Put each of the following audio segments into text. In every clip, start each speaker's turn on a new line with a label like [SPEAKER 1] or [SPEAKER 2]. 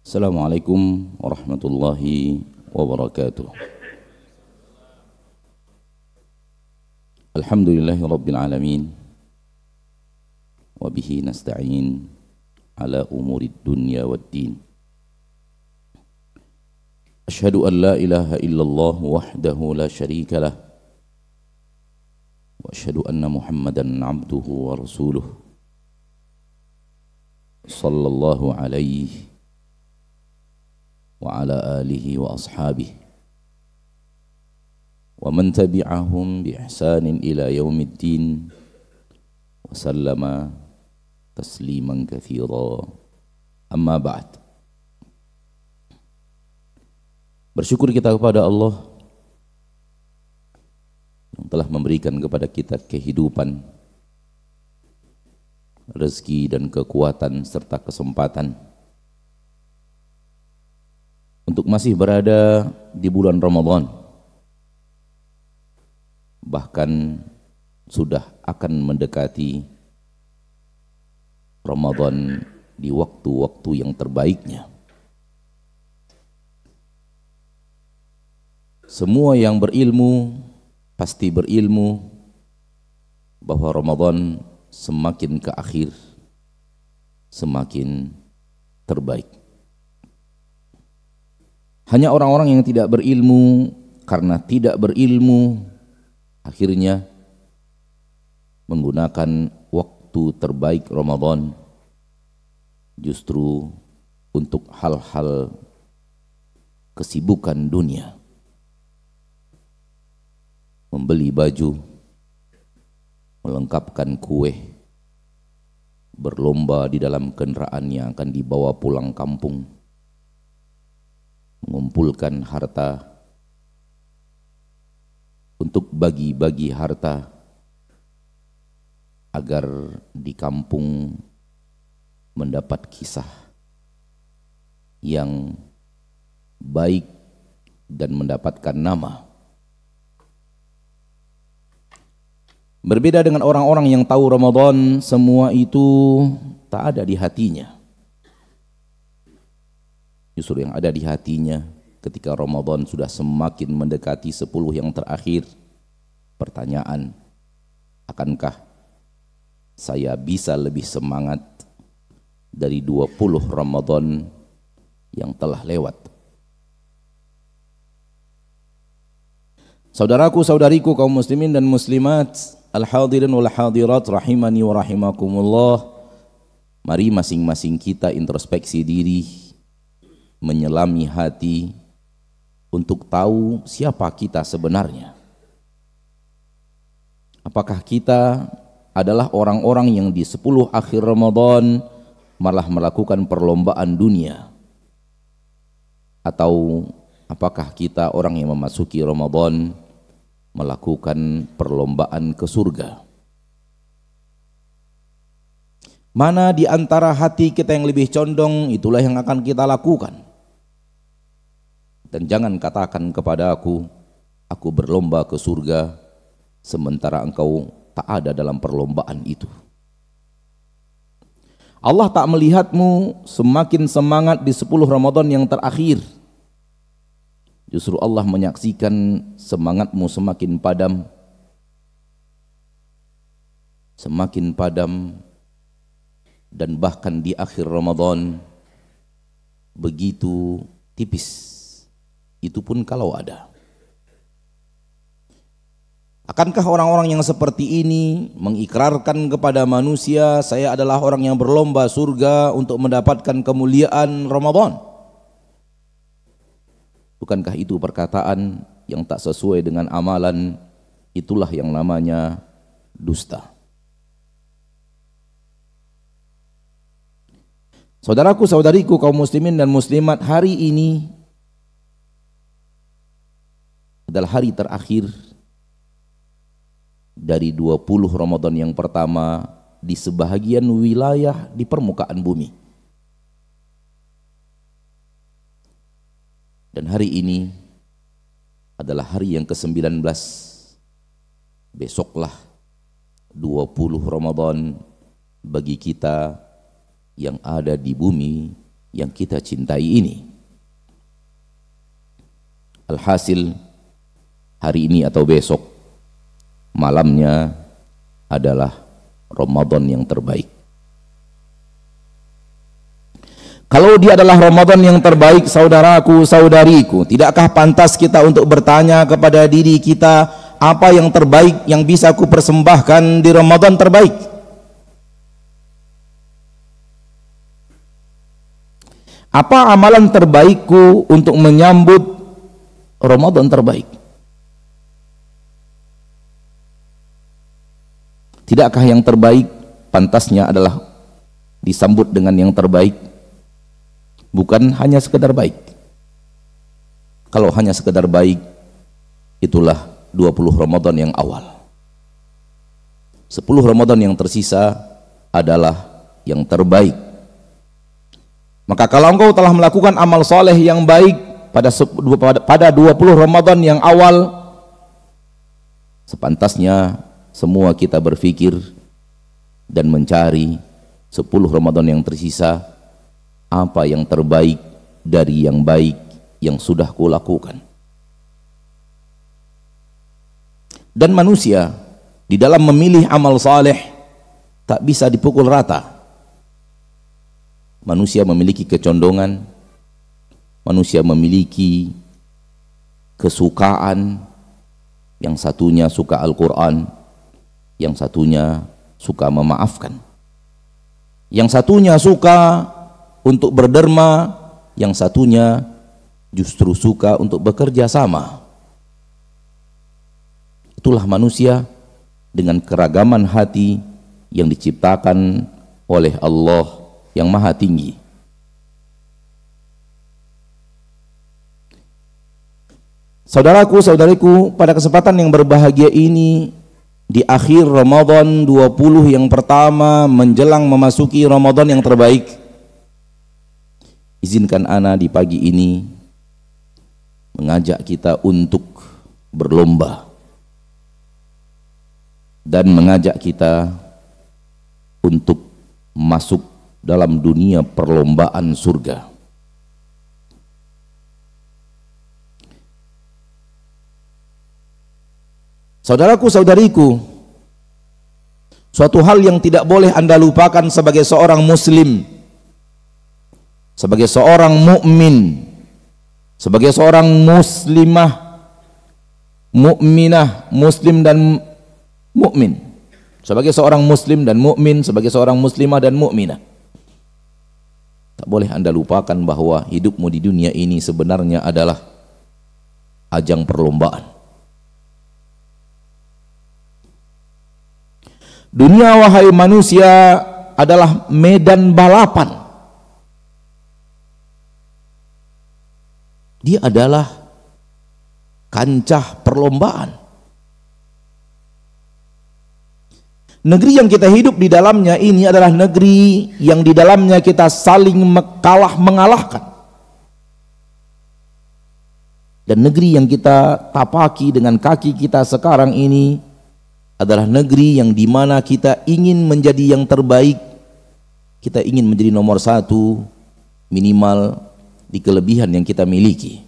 [SPEAKER 1] Assalamualaikum warahmatullahi wabarakatuh Alhamdulillahi rabbil alamin Wabihi nasta'in ala umuri dunya wad din Ashhadu an la ilaha illallah wahdahu la sharika lah Wa ashhadu anna muhammadan abduhu wa rasuluh Sallallahu alaihi وعلى آله وأصحابه ومن تبعهم بإحسان إلى يوم الدين وسلم تسليما كثيرا أما بعد Bersyukur kita kepada Allah yang telah memberikan kepada kita kehidupan, rezeki dan kekuatan serta kesempatan untuk masih berada di bulan Ramadan bahkan sudah akan mendekati Ramadan di waktu-waktu yang terbaiknya. Semua yang berilmu pasti berilmu bahwa Ramadan semakin ke akhir semakin terbaik. Hanya orang-orang yang tidak berilmu karena tidak berilmu akhirnya menggunakan waktu terbaik Ramadan justru untuk hal-hal kesibukan dunia. Membeli baju, melengkapkan kue, berlomba di dalam kendaraan yang akan dibawa pulang kampung mengumpulkan harta untuk bagi-bagi harta agar di kampung mendapat kisah yang baik dan mendapatkan nama. Berbeda dengan orang-orang yang tahu Ramadan, semua itu tak ada di hatinya justru yang ada di hatinya ketika Ramadan sudah semakin mendekati sepuluh yang terakhir. Pertanyaan, akankah saya bisa lebih semangat dari dua puluh Ramadan yang telah lewat? Saudaraku, saudariku kaum muslimin dan muslimat, al-hadirin wal hadirat rahimani wa rahimakumullah. Mari masing-masing kita introspeksi diri menyelami hati untuk tahu siapa kita sebenarnya. Apakah kita adalah orang-orang yang di sepuluh akhir Ramadan malah melakukan perlombaan dunia? Atau apakah kita orang yang memasuki Ramadan melakukan perlombaan ke surga? Mana di antara hati kita yang lebih condong, itulah yang akan kita lakukan dan jangan katakan kepada aku aku berlomba ke surga sementara engkau tak ada dalam perlombaan itu Allah tak melihatmu semakin semangat di 10 Ramadan yang terakhir justru Allah menyaksikan semangatmu semakin padam semakin padam dan bahkan di akhir Ramadan begitu tipis itu pun kalau ada. Akankah orang-orang yang seperti ini mengikrarkan kepada manusia saya adalah orang yang berlomba surga untuk mendapatkan kemuliaan Ramadan? Bukankah itu perkataan yang tak sesuai dengan amalan itulah yang namanya dusta. Saudaraku saudariku kaum muslimin dan muslimat hari ini adalah hari terakhir dari 20 Ramadan yang pertama di sebahagian wilayah di permukaan bumi. Dan hari ini adalah hari yang ke-19. Besoklah 20 Ramadan bagi kita yang ada di bumi yang kita cintai ini. Alhasil hari ini atau besok malamnya adalah Ramadan yang terbaik kalau dia adalah Ramadan yang terbaik saudaraku saudariku tidakkah pantas kita untuk bertanya kepada diri kita apa yang terbaik yang bisa aku persembahkan di Ramadan terbaik apa amalan terbaikku untuk menyambut Ramadan terbaik Tidakkah yang terbaik pantasnya adalah disambut dengan yang terbaik? Bukan hanya sekedar baik. Kalau hanya sekedar baik, itulah 20 Ramadan yang awal. 10 Ramadan yang tersisa adalah yang terbaik. Maka kalau engkau telah melakukan amal soleh yang baik pada pada 20 Ramadan yang awal, sepantasnya semua kita berpikir dan mencari sepuluh Ramadan yang tersisa apa yang terbaik dari yang baik yang sudah kulakukan dan manusia di dalam memilih amal saleh tak bisa dipukul rata manusia memiliki kecondongan manusia memiliki kesukaan yang satunya suka Al-Quran yang satunya suka memaafkan yang satunya suka untuk berderma yang satunya justru suka untuk bekerja sama itulah manusia dengan keragaman hati yang diciptakan oleh Allah yang maha tinggi Saudaraku, saudariku, pada kesempatan yang berbahagia ini di akhir Ramadan 20 yang pertama menjelang memasuki Ramadan yang terbaik izinkan Ana di pagi ini mengajak kita untuk berlomba dan mengajak kita untuk masuk dalam dunia perlombaan surga Saudaraku, saudariku, suatu hal yang tidak boleh Anda lupakan sebagai seorang muslim, sebagai seorang mukmin, sebagai seorang muslimah, mukminah, muslim dan mukmin. Sebagai seorang muslim dan mukmin, sebagai seorang muslimah dan mukminah. Tak boleh Anda lupakan bahwa hidupmu di dunia ini sebenarnya adalah ajang perlombaan Dunia wahai manusia adalah medan balapan. Dia adalah kancah perlombaan. Negeri yang kita hidup di dalamnya ini adalah negeri yang di dalamnya kita saling kalah mengalahkan. Dan negeri yang kita tapaki dengan kaki kita sekarang ini adalah negeri yang dimana kita ingin menjadi yang terbaik kita ingin menjadi nomor satu minimal di kelebihan yang kita miliki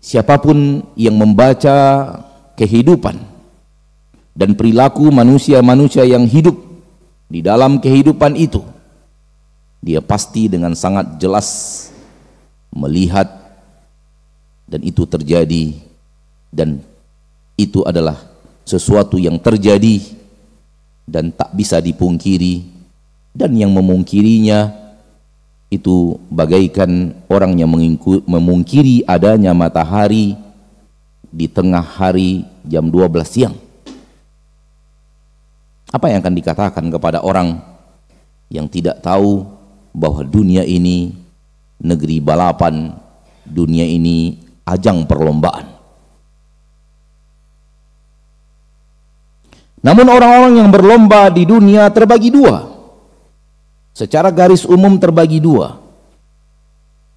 [SPEAKER 1] siapapun yang membaca kehidupan dan perilaku manusia-manusia yang hidup di dalam kehidupan itu dia pasti dengan sangat jelas melihat dan itu terjadi dan itu adalah sesuatu yang terjadi dan tak bisa dipungkiri dan yang memungkirinya itu bagaikan orang yang memungkiri adanya matahari di tengah hari jam 12 siang apa yang akan dikatakan kepada orang yang tidak tahu bahwa dunia ini negeri balapan dunia ini ajang perlombaan. Namun orang-orang yang berlomba di dunia terbagi dua. Secara garis umum terbagi dua.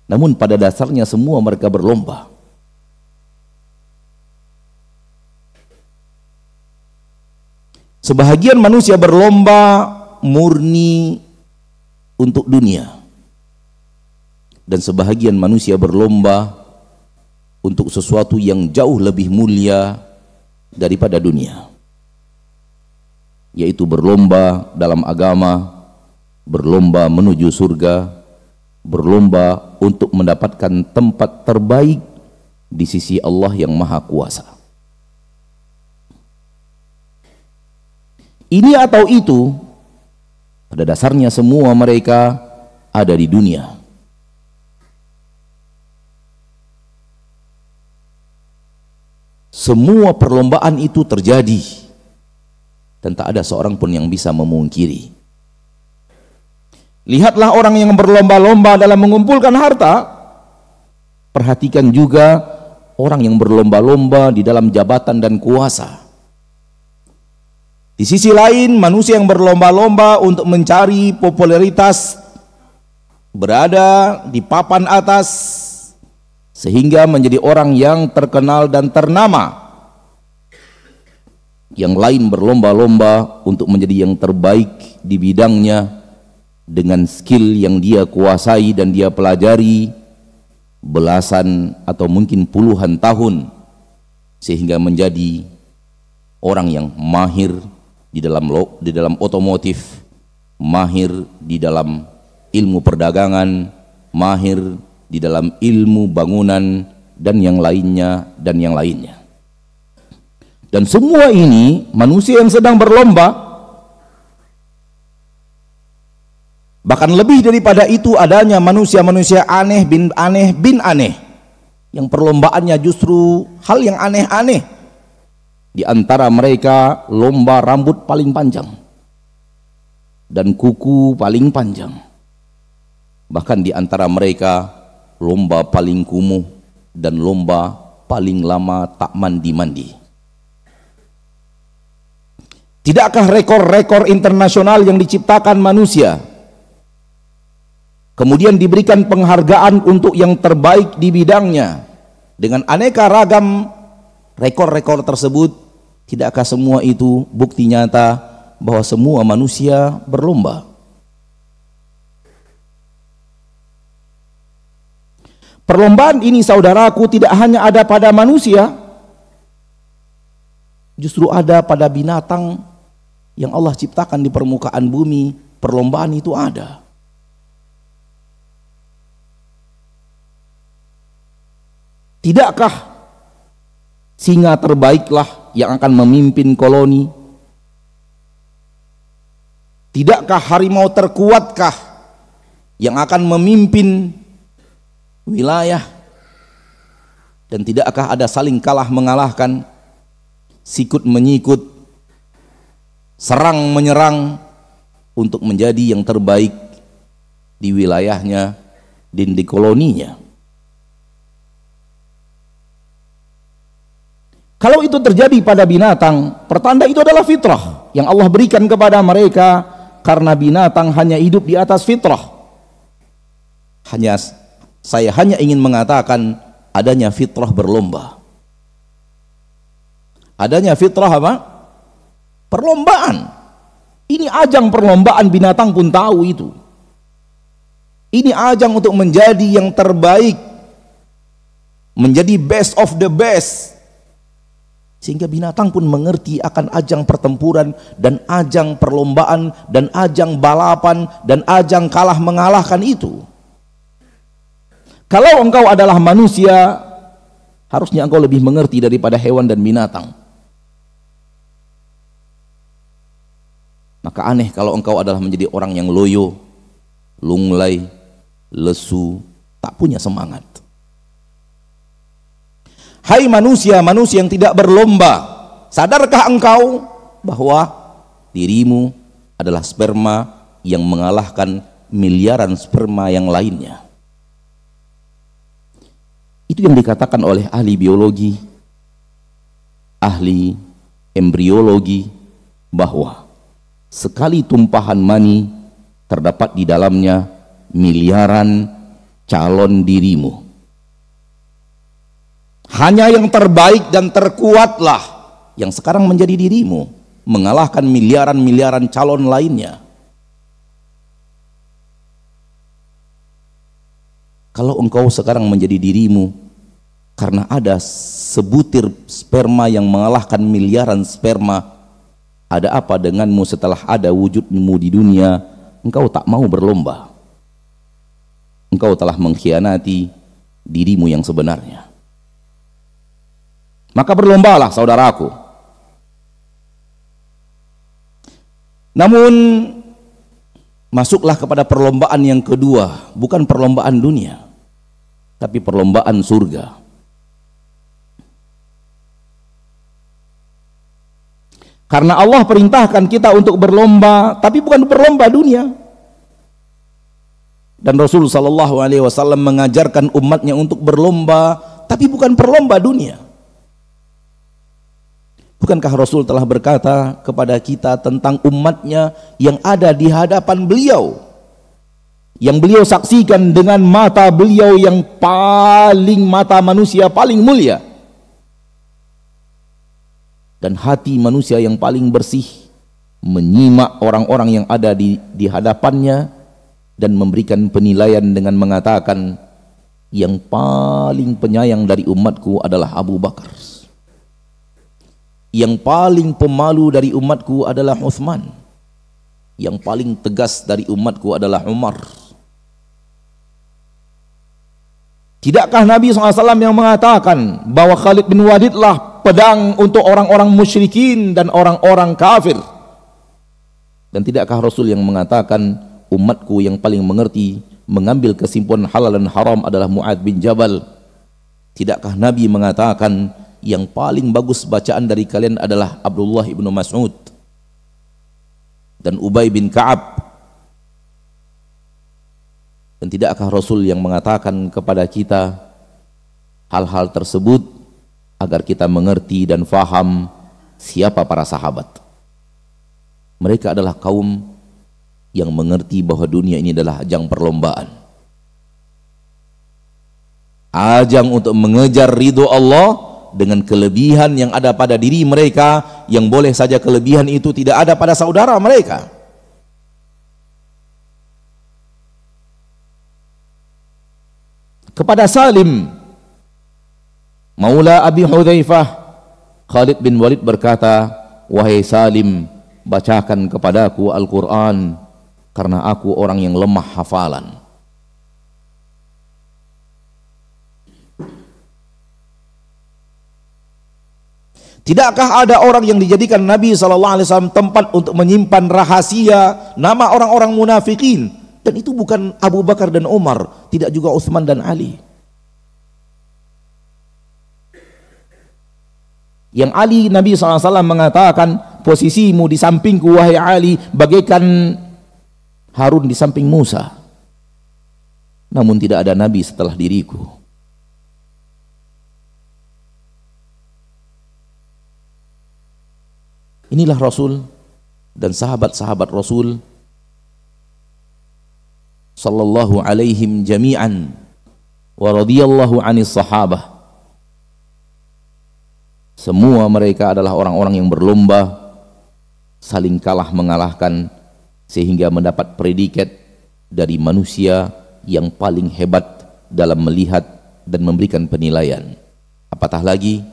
[SPEAKER 1] Namun pada dasarnya semua mereka berlomba. Sebahagian manusia berlomba murni untuk dunia. Dan sebahagian manusia berlomba untuk sesuatu yang jauh lebih mulia daripada dunia yaitu berlomba dalam agama berlomba menuju surga berlomba untuk mendapatkan tempat terbaik di sisi Allah yang maha kuasa ini atau itu pada dasarnya semua mereka ada di dunia Semua perlombaan itu terjadi dan tak ada seorang pun yang bisa memungkiri. Lihatlah orang yang berlomba-lomba dalam mengumpulkan harta. Perhatikan juga orang yang berlomba-lomba di dalam jabatan dan kuasa. Di sisi lain, manusia yang berlomba-lomba untuk mencari popularitas berada di papan atas sehingga menjadi orang yang terkenal dan ternama. Yang lain berlomba-lomba untuk menjadi yang terbaik di bidangnya dengan skill yang dia kuasai dan dia pelajari belasan atau mungkin puluhan tahun sehingga menjadi orang yang mahir di dalam di dalam otomotif, mahir di dalam ilmu perdagangan, mahir di dalam ilmu, bangunan, dan yang lainnya, dan yang lainnya. Dan semua ini manusia yang sedang berlomba, bahkan lebih daripada itu adanya manusia-manusia aneh bin aneh bin aneh yang perlombaannya justru hal yang aneh-aneh di antara mereka lomba rambut paling panjang dan kuku paling panjang bahkan di antara mereka lomba paling kumuh dan lomba paling lama tak mandi-mandi. Tidakkah rekor-rekor internasional yang diciptakan manusia kemudian diberikan penghargaan untuk yang terbaik di bidangnya dengan aneka ragam rekor-rekor tersebut tidakkah semua itu bukti nyata bahwa semua manusia berlomba Perlombaan ini saudaraku tidak hanya ada pada manusia, justru ada pada binatang yang Allah ciptakan di permukaan bumi, perlombaan itu ada. Tidakkah singa terbaiklah yang akan memimpin koloni? Tidakkah harimau terkuatkah yang akan memimpin wilayah dan tidakkah ada saling kalah mengalahkan sikut menyikut serang menyerang untuk menjadi yang terbaik di wilayahnya dan di koloninya Kalau itu terjadi pada binatang, pertanda itu adalah fitrah yang Allah berikan kepada mereka karena binatang hanya hidup di atas fitrah. Hanya saya hanya ingin mengatakan adanya fitrah berlomba. Adanya fitrah apa? Perlombaan. Ini ajang perlombaan binatang pun tahu itu. Ini ajang untuk menjadi yang terbaik. Menjadi best of the best. Sehingga binatang pun mengerti akan ajang pertempuran dan ajang perlombaan dan ajang balapan dan ajang kalah mengalahkan itu. Kalau engkau adalah manusia, harusnya engkau lebih mengerti daripada hewan dan binatang. Maka aneh kalau engkau adalah menjadi orang yang loyo, lunglai, lesu, tak punya semangat. Hai manusia, manusia yang tidak berlomba, sadarkah engkau bahwa dirimu adalah sperma yang mengalahkan miliaran sperma yang lainnya? Itu yang dikatakan oleh ahli biologi, ahli embriologi bahwa sekali tumpahan mani terdapat di dalamnya miliaran calon dirimu. Hanya yang terbaik dan terkuatlah yang sekarang menjadi dirimu mengalahkan miliaran-miliaran calon lainnya. Kalau engkau sekarang menjadi dirimu karena ada sebutir sperma yang mengalahkan miliaran sperma, ada apa denganmu setelah ada wujudmu di dunia? Engkau tak mau berlomba. Engkau telah mengkhianati dirimu yang sebenarnya. Maka berlombalah saudaraku. Namun masuklah kepada perlombaan yang kedua, bukan perlombaan dunia tapi perlombaan surga. Karena Allah perintahkan kita untuk berlomba, tapi bukan berlomba dunia. Dan Rasul Shallallahu Alaihi Wasallam mengajarkan umatnya untuk berlomba, tapi bukan berlomba dunia. Bukankah Rasul telah berkata kepada kita tentang umatnya yang ada di hadapan beliau? yang beliau saksikan dengan mata beliau yang paling mata manusia paling mulia dan hati manusia yang paling bersih menyimak orang-orang yang ada di, di hadapannya dan memberikan penilaian dengan mengatakan yang paling penyayang dari umatku adalah Abu Bakar yang paling pemalu dari umatku adalah Uthman yang paling tegas dari umatku adalah Umar Tidakkah Nabi SAW yang mengatakan bahwa Khalid bin Wadidlah pedang untuk orang-orang musyrikin dan orang-orang kafir? Dan tidakkah Rasul yang mengatakan umatku yang paling mengerti mengambil kesimpulan halal dan haram adalah Mu'ad bin Jabal? Tidakkah Nabi mengatakan yang paling bagus bacaan dari kalian adalah Abdullah ibnu Mas'ud dan Ubay bin Ka'ab dan tidakkah Rasul yang mengatakan kepada kita hal-hal tersebut agar kita mengerti dan faham siapa para sahabat. Mereka adalah kaum yang mengerti bahwa dunia ini adalah ajang perlombaan. Ajang untuk mengejar ridho Allah dengan kelebihan yang ada pada diri mereka yang boleh saja kelebihan itu tidak ada pada saudara mereka. kepada Salim Maula Abi Hudzaifah Khalid bin Walid berkata wahai Salim bacakan kepadaku Al-Qur'an karena aku orang yang lemah hafalan Tidakkah ada orang yang dijadikan Nabi SAW tempat untuk menyimpan rahasia nama orang-orang munafikin? Dan itu bukan Abu Bakar dan Umar, tidak juga Utsman dan Ali. Yang Ali Nabi SAW mengatakan posisimu di sampingku wahai Ali bagaikan Harun di samping Musa. Namun tidak ada Nabi setelah diriku. Inilah Rasul dan sahabat-sahabat Rasul sallallahu alaihim jami'an wa radhiyallahu anis sahabah semua mereka adalah orang-orang yang berlomba saling kalah mengalahkan sehingga mendapat predikat dari manusia yang paling hebat dalam melihat dan memberikan penilaian apatah lagi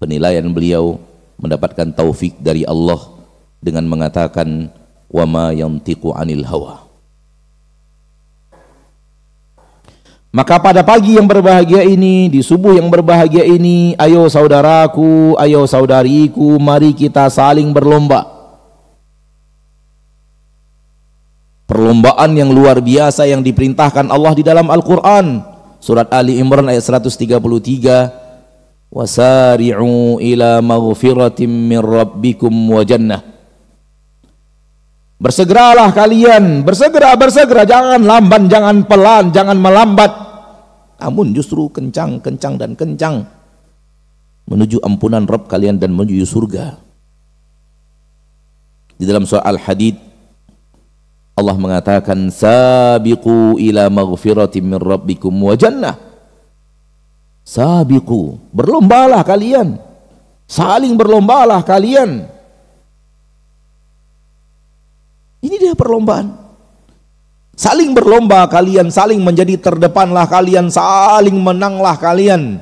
[SPEAKER 1] penilaian beliau mendapatkan taufik dari Allah dengan mengatakan wama yantiqu anil hawa Maka pada pagi yang berbahagia ini, di subuh yang berbahagia ini, ayo saudaraku, ayo saudariku, mari kita saling berlomba. Perlombaan yang luar biasa yang diperintahkan Allah di dalam Al-Quran. Surat Ali Imran ayat 133. Wasari'u ila maghfiratim min rabbikum wa jannah. Bersegeralah kalian, bersegera, bersegera, jangan lamban, jangan pelan, jangan melambat. Namun justru kencang, kencang dan kencang menuju ampunan Rob kalian dan menuju surga. Di dalam surah Al-Hadid Allah mengatakan sabiqu ila maghfiratin min rabbikum wa jannah. Sabiqu, berlombalah kalian. Saling berlombalah kalian ini dia perlombaan. Saling berlomba kalian, saling menjadi terdepanlah kalian, saling menanglah kalian.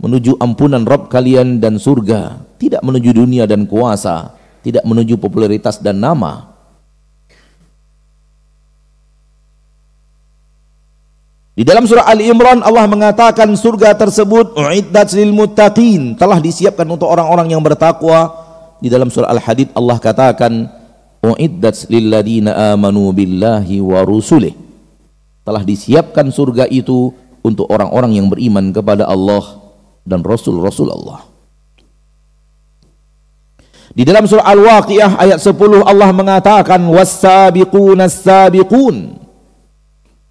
[SPEAKER 1] Menuju ampunan Rob kalian dan surga, tidak menuju dunia dan kuasa, tidak menuju popularitas dan nama. Di dalam surah Ali Imran Allah mengatakan surga tersebut uiddat lil muttaqin telah disiapkan untuk orang-orang yang bertakwa. Di dalam surah Al-Hadid Allah katakan uiddat lilladina amanu billahi wa rusulih telah disiapkan surga itu untuk orang-orang yang beriman kepada Allah dan Rasul-Rasul Allah. Di dalam surah Al-Waqiah ayat 10 Allah mengatakan was-sabiquna sabiqun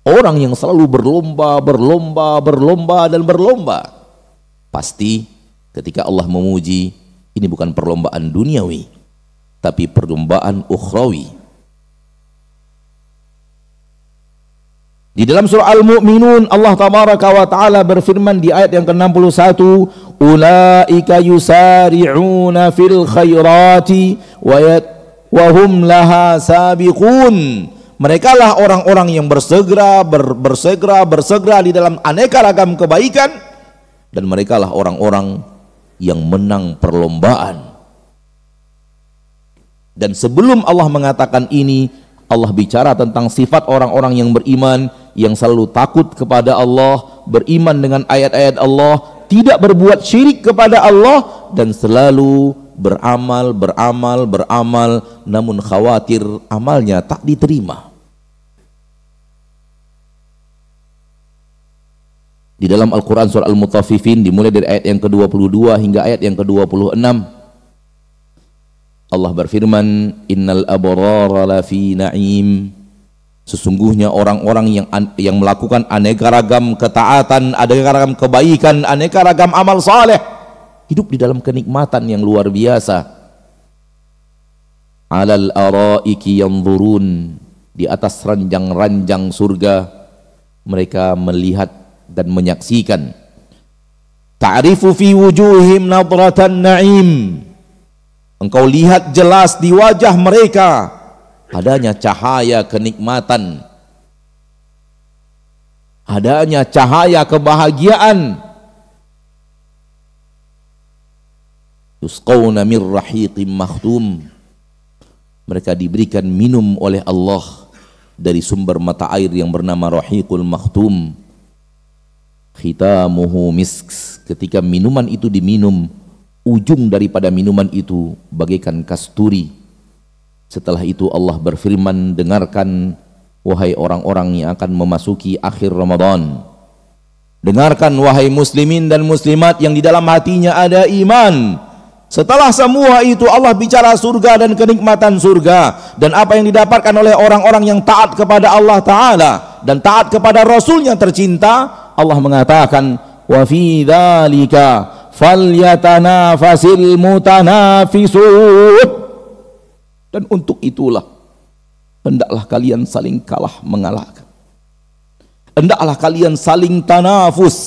[SPEAKER 1] Orang yang selalu berlomba, berlomba, berlomba dan berlomba. Pasti ketika Allah memuji ini bukan perlombaan duniawi tapi perlombaan ukhrawi Di dalam surah Al-Mu'minun Allah tabaraka wa taala berfirman di ayat yang ke-61, "Ulaika yusari'una fil khairati wa wa hum laha sabiqun." Mereka lah orang-orang yang bersegera, ber, bersegera, bersegera di dalam aneka ragam kebaikan dan mereka lah orang-orang yang menang perlombaan. Dan sebelum Allah mengatakan ini, Allah bicara tentang sifat orang-orang yang beriman, yang selalu takut kepada Allah, beriman dengan ayat-ayat Allah, tidak berbuat syirik kepada Allah, dan selalu beramal, beramal, beramal, namun khawatir amalnya tak diterima. Di dalam Al-Quran surah Al-Mutafifin dimulai dari ayat yang ke-22 hingga ayat yang ke-26. Allah berfirman, "Innal abrara lafi na'im." Sesungguhnya orang-orang yang yang melakukan aneka ragam ketaatan, aneka ragam kebaikan, aneka ragam amal saleh, hidup di dalam kenikmatan yang luar biasa. Alal araiki turun di atas ranjang-ranjang surga mereka melihat dan menyaksikan. Ta'rifu fi wujuhim nadratan na'im Engkau lihat jelas di wajah mereka adanya cahaya kenikmatan. Adanya cahaya kebahagiaan. Yusqawna min rahiqim makhdum Mereka diberikan minum oleh Allah dari sumber mata air yang bernama Rahiqul makhdum Khitamuhu misks Ketika minuman itu diminum, ujung daripada minuman itu bagaikan kasturi. Setelah itu Allah berfirman, dengarkan wahai orang-orang yang akan memasuki akhir Ramadan. Dengarkan wahai muslimin dan muslimat yang di dalam hatinya ada iman. Setelah semua itu Allah bicara surga dan kenikmatan surga dan apa yang didapatkan oleh orang-orang yang taat kepada Allah taala dan taat kepada rasulnya tercinta, Allah mengatakan wa fi dzalika fasil mutanafisun dan untuk itulah hendaklah kalian saling kalah mengalahkan hendaklah kalian saling tanafus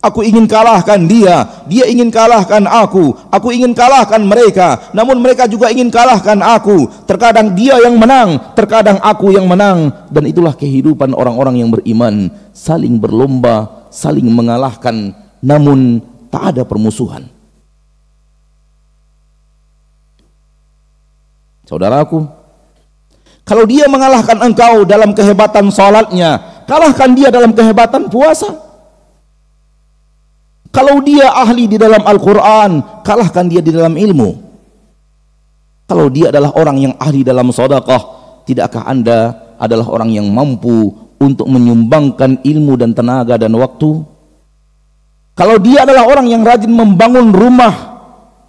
[SPEAKER 1] aku ingin kalahkan dia, dia ingin kalahkan aku, aku ingin kalahkan mereka, namun mereka juga ingin kalahkan aku. Terkadang dia yang menang, terkadang aku yang menang, dan itulah kehidupan orang-orang yang beriman, saling berlomba, saling mengalahkan, namun tak ada permusuhan. Saudaraku, kalau dia mengalahkan engkau dalam kehebatan salatnya, kalahkan dia dalam kehebatan puasa. Kalau dia ahli di dalam Al-Quran, kalahkan dia di dalam ilmu. Kalau dia adalah orang yang ahli dalam sodakoh, tidakkah anda adalah orang yang mampu untuk menyumbangkan ilmu dan tenaga dan waktu? Kalau dia adalah orang yang rajin membangun rumah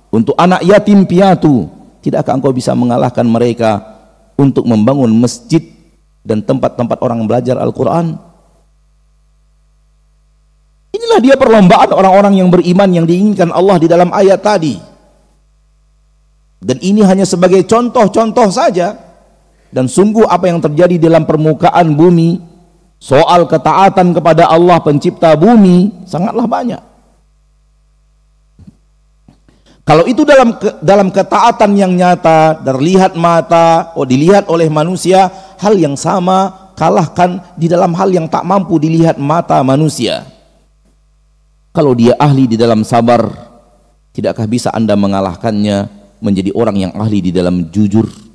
[SPEAKER 1] untuk anak yatim piatu, tidakkah engkau bisa mengalahkan mereka untuk membangun masjid dan tempat-tempat orang belajar Al-Quran? Inilah dia perlombaan orang-orang yang beriman yang diinginkan Allah di dalam ayat tadi. Dan ini hanya sebagai contoh-contoh saja. Dan sungguh apa yang terjadi dalam permukaan bumi Soal ketaatan kepada Allah pencipta bumi sangatlah banyak. Kalau itu dalam ke, dalam ketaatan yang nyata, terlihat mata, oh dilihat oleh manusia, hal yang sama kalahkan di dalam hal yang tak mampu dilihat mata manusia. Kalau dia ahli di dalam sabar, tidakkah bisa Anda mengalahkannya menjadi orang yang ahli di dalam jujur?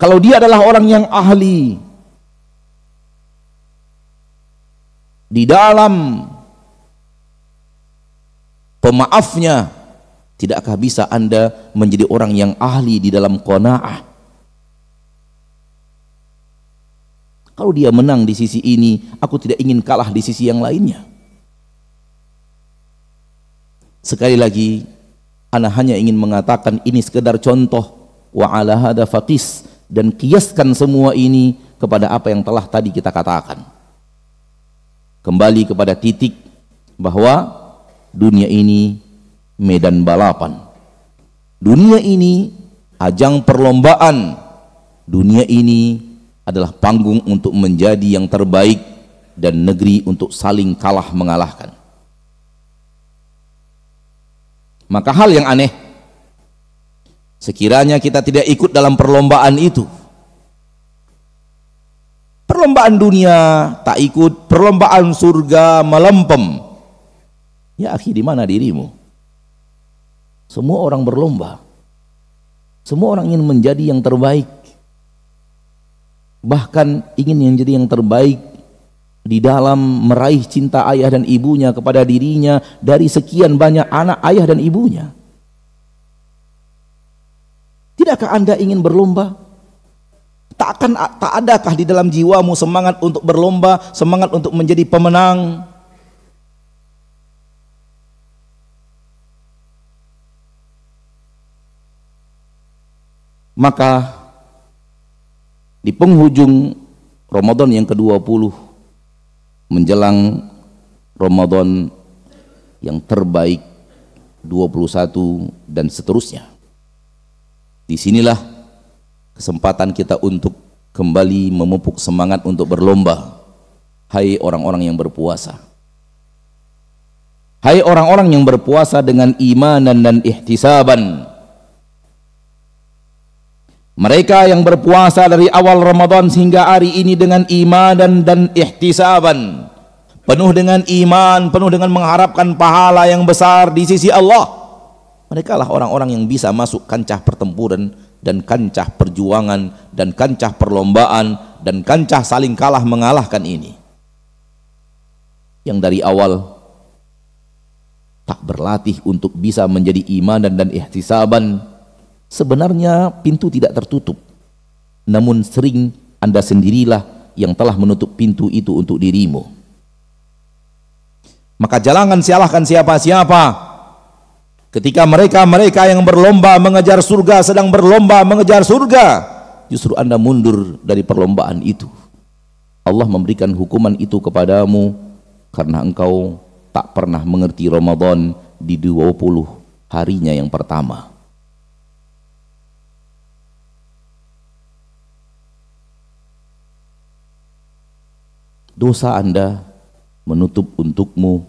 [SPEAKER 1] Kalau dia adalah orang yang ahli di dalam pemaafnya, tidakkah bisa Anda menjadi orang yang ahli di dalam kona'ah Kalau dia menang di sisi ini, aku tidak ingin kalah di sisi yang lainnya. Sekali lagi, anak hanya ingin mengatakan ini sekedar contoh wa ala hada faqis dan kiaskan semua ini kepada apa yang telah tadi kita katakan. Kembali kepada titik bahwa dunia ini medan balapan. Dunia ini ajang perlombaan. Dunia ini adalah panggung untuk menjadi yang terbaik dan negeri untuk saling kalah mengalahkan. Maka hal yang aneh Sekiranya kita tidak ikut dalam perlombaan itu. Perlombaan dunia tak ikut, perlombaan surga melempem. Ya akhi di mana dirimu? Semua orang berlomba. Semua orang ingin menjadi yang terbaik. Bahkan ingin yang jadi yang terbaik di dalam meraih cinta ayah dan ibunya kepada dirinya dari sekian banyak anak ayah dan ibunya. Tidakkah Anda ingin berlomba? Tak akan tak adakah di dalam jiwamu semangat untuk berlomba, semangat untuk menjadi pemenang? Maka di penghujung Ramadan yang ke-20 menjelang Ramadan yang terbaik 21 dan seterusnya Disinilah kesempatan kita untuk kembali memupuk semangat untuk berlomba. Hai orang-orang yang berpuasa. Hai orang-orang yang berpuasa dengan imanan dan ihtisaban. Mereka yang berpuasa dari awal Ramadan hingga hari ini dengan imanan dan ihtisaban. Penuh dengan iman, penuh dengan mengharapkan pahala yang besar di sisi Allah mereka lah orang-orang yang bisa masuk kancah pertempuran dan kancah perjuangan dan kancah perlombaan dan kancah saling kalah mengalahkan ini yang dari awal tak berlatih untuk bisa menjadi iman dan ihtisaban sebenarnya pintu tidak tertutup namun sering anda sendirilah yang telah menutup pintu itu untuk dirimu maka jangan sialahkan siapa-siapa Ketika mereka-mereka yang berlomba mengejar surga sedang berlomba mengejar surga, justru Anda mundur dari perlombaan itu. Allah memberikan hukuman itu kepadamu karena engkau tak pernah mengerti Ramadan di 20 harinya yang pertama. Dosa Anda menutup untukmu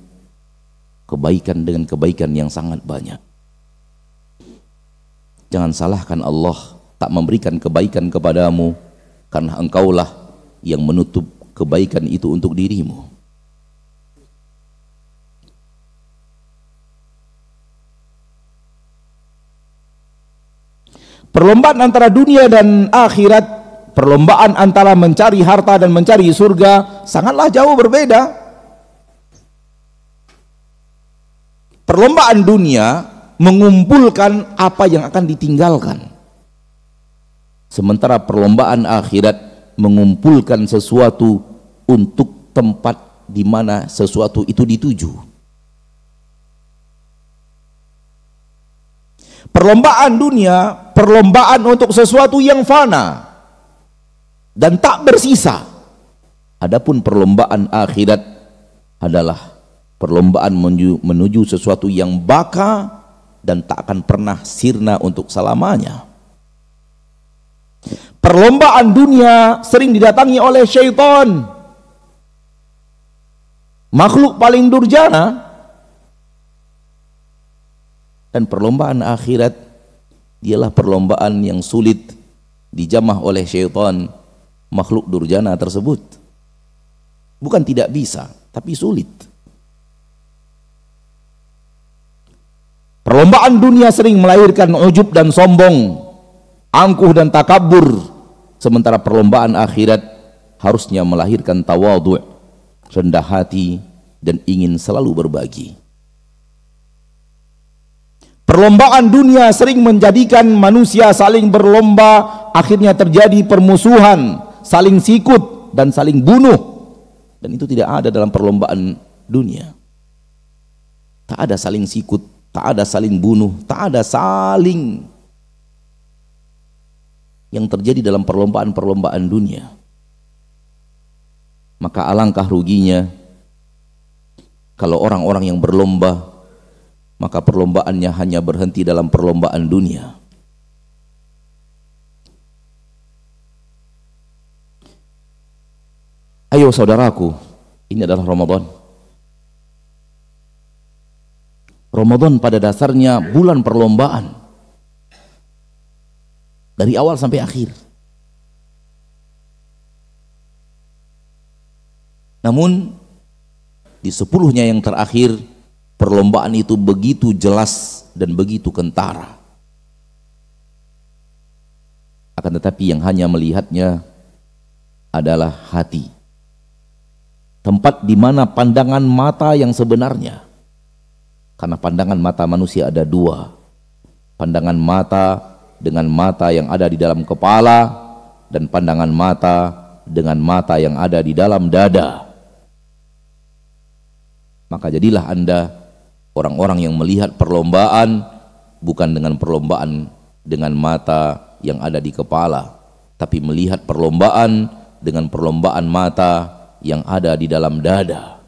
[SPEAKER 1] kebaikan dengan kebaikan yang sangat banyak. Jangan salahkan Allah tak memberikan kebaikan kepadamu karena engkaulah yang menutup kebaikan itu untuk dirimu. Perlombaan antara dunia dan akhirat, perlombaan antara mencari harta dan mencari surga sangatlah jauh berbeda. perlombaan dunia mengumpulkan apa yang akan ditinggalkan sementara perlombaan akhirat mengumpulkan sesuatu untuk tempat di mana sesuatu itu dituju Perlombaan dunia, perlombaan untuk sesuatu yang fana dan tak bersisa. Adapun perlombaan akhirat adalah perlombaan menuju, menuju sesuatu yang baka dan tak akan pernah sirna untuk selamanya perlombaan dunia sering didatangi oleh syaitan makhluk paling durjana dan perlombaan akhirat ialah perlombaan yang sulit dijamah oleh syaitan makhluk durjana tersebut bukan tidak bisa tapi sulit Perlombaan dunia sering melahirkan ujub dan sombong, angkuh dan takabur. Sementara perlombaan akhirat harusnya melahirkan tawadu, rendah hati dan ingin selalu berbagi. Perlombaan dunia sering menjadikan manusia saling berlomba, akhirnya terjadi permusuhan, saling sikut dan saling bunuh. Dan itu tidak ada dalam perlombaan dunia. Tak ada saling sikut tak ada saling bunuh, tak ada saling yang terjadi dalam perlombaan-perlombaan dunia. Maka alangkah ruginya kalau orang-orang yang berlomba maka perlombaannya hanya berhenti dalam perlombaan dunia. Ayo saudaraku, ini adalah Ramadan. Ramadan pada dasarnya bulan perlombaan. Dari awal sampai akhir. Namun di sepuluhnya yang terakhir perlombaan itu begitu jelas dan begitu kentara. Akan tetapi yang hanya melihatnya adalah hati. Tempat di mana pandangan mata yang sebenarnya karena pandangan mata manusia ada dua. Pandangan mata dengan mata yang ada di dalam kepala dan pandangan mata dengan mata yang ada di dalam dada. Maka jadilah Anda orang-orang yang melihat perlombaan bukan dengan perlombaan dengan mata yang ada di kepala, tapi melihat perlombaan dengan perlombaan mata yang ada di dalam dada.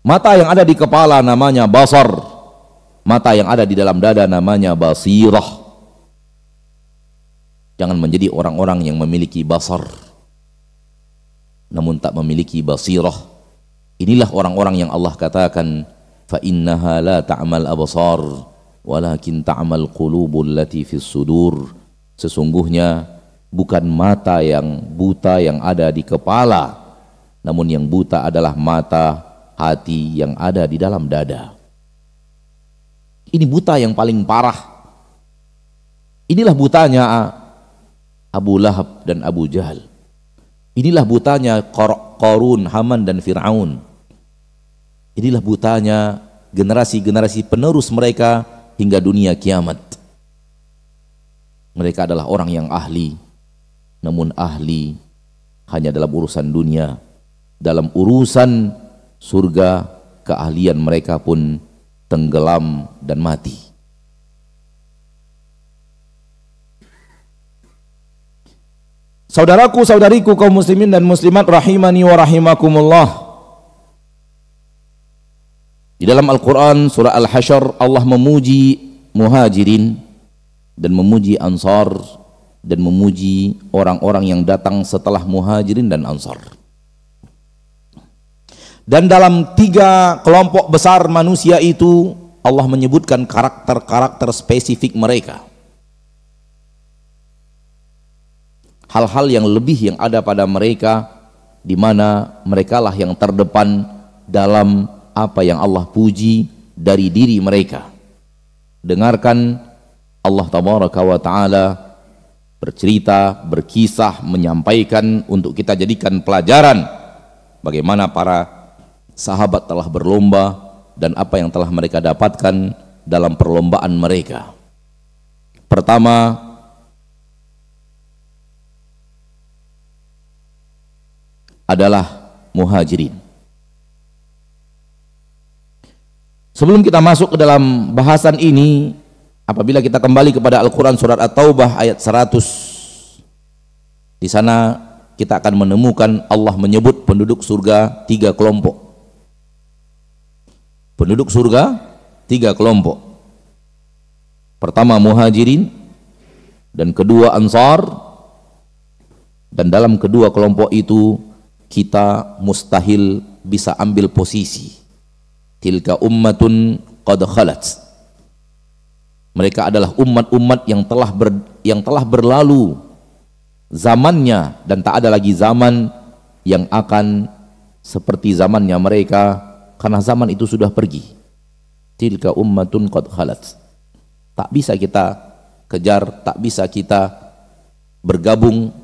[SPEAKER 1] Mata yang ada di kepala namanya basar. Mata yang ada di dalam dada namanya basirah. Jangan menjadi orang-orang yang memiliki basar namun tak memiliki basirah. Inilah orang-orang yang Allah katakan fa لَا la ta'mal وَلَكِنْ walakin ta'mal qulubul فِي fis sudur. Sesungguhnya bukan mata yang buta yang ada di kepala, namun yang buta adalah mata hati yang ada di dalam dada. Ini buta yang paling parah. Inilah butanya Abu Lahab dan Abu Jahal. Inilah butanya Korun, Haman dan Fir'aun. Inilah butanya generasi-generasi penerus mereka hingga dunia kiamat. Mereka adalah orang yang ahli, namun ahli hanya dalam urusan dunia, dalam urusan surga keahlian mereka pun tenggelam dan mati. Saudaraku, saudariku kaum muslimin dan muslimat rahimani wa rahimakumullah. Di dalam Al-Qur'an surah Al-Hasyr Allah memuji muhajirin dan memuji ansar dan memuji orang-orang yang datang setelah muhajirin dan ansar. Dan dalam tiga kelompok besar manusia itu Allah menyebutkan karakter-karakter spesifik mereka. Hal-hal yang lebih yang ada pada mereka di mana merekalah yang terdepan dalam apa yang Allah puji dari diri mereka. Dengarkan Allah tabaraka wa taala bercerita, berkisah, menyampaikan untuk kita jadikan pelajaran bagaimana para sahabat telah berlomba dan apa yang telah mereka dapatkan dalam perlombaan mereka. Pertama, adalah muhajirin. Sebelum kita masuk ke dalam bahasan ini, apabila kita kembali kepada Al-Quran Surat At-Taubah ayat 100, di sana kita akan menemukan Allah menyebut penduduk surga tiga kelompok. Penduduk surga tiga kelompok. Pertama muhajirin dan kedua ansar dan dalam kedua kelompok itu kita mustahil bisa ambil posisi. Tilka ummatun qad khalat. Mereka adalah umat-umat yang telah ber, yang telah berlalu zamannya dan tak ada lagi zaman yang akan seperti zamannya mereka karena zaman itu sudah pergi tilka ummatun qad khalat tak bisa kita kejar tak bisa kita bergabung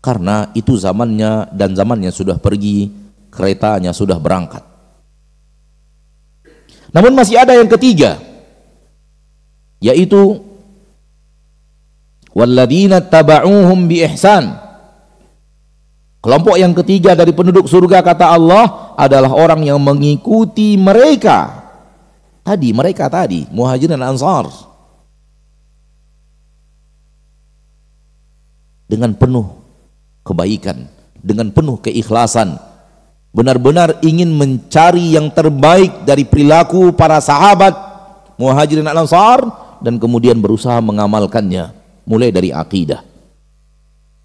[SPEAKER 1] karena itu zamannya dan zamannya sudah pergi keretanya sudah berangkat namun masih ada yang ketiga yaitu walladzina taba'uhum bi ihsan kelompok yang ketiga dari penduduk surga kata Allah adalah orang yang mengikuti mereka. Tadi mereka tadi, Muhajirin dan Ansar. Dengan penuh kebaikan, dengan penuh keikhlasan, benar-benar ingin mencari yang terbaik dari perilaku para sahabat Muhajirin dan Ansar dan kemudian berusaha mengamalkannya mulai dari akidah,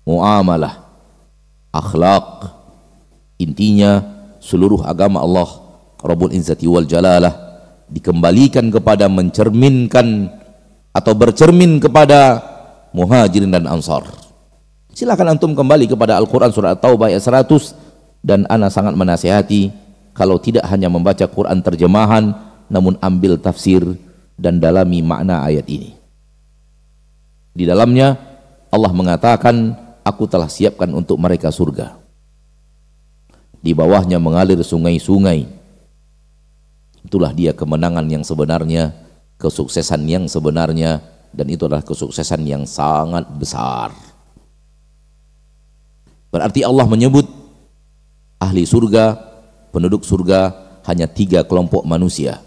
[SPEAKER 1] muamalah, akhlak, intinya seluruh agama Allah Rabbul Izzati wal Jalalah dikembalikan kepada mencerminkan atau bercermin kepada muhajirin dan ansar. Silakan antum kembali kepada Al-Quran surat taubah ayat 100 dan ana sangat menasihati kalau tidak hanya membaca Quran terjemahan namun ambil tafsir dan dalami makna ayat ini. Di dalamnya Allah mengatakan aku telah siapkan untuk mereka surga di bawahnya mengalir sungai-sungai. Itulah dia kemenangan yang sebenarnya, kesuksesan yang sebenarnya, dan itu adalah kesuksesan yang sangat besar. Berarti Allah menyebut ahli surga, penduduk surga hanya tiga kelompok manusia.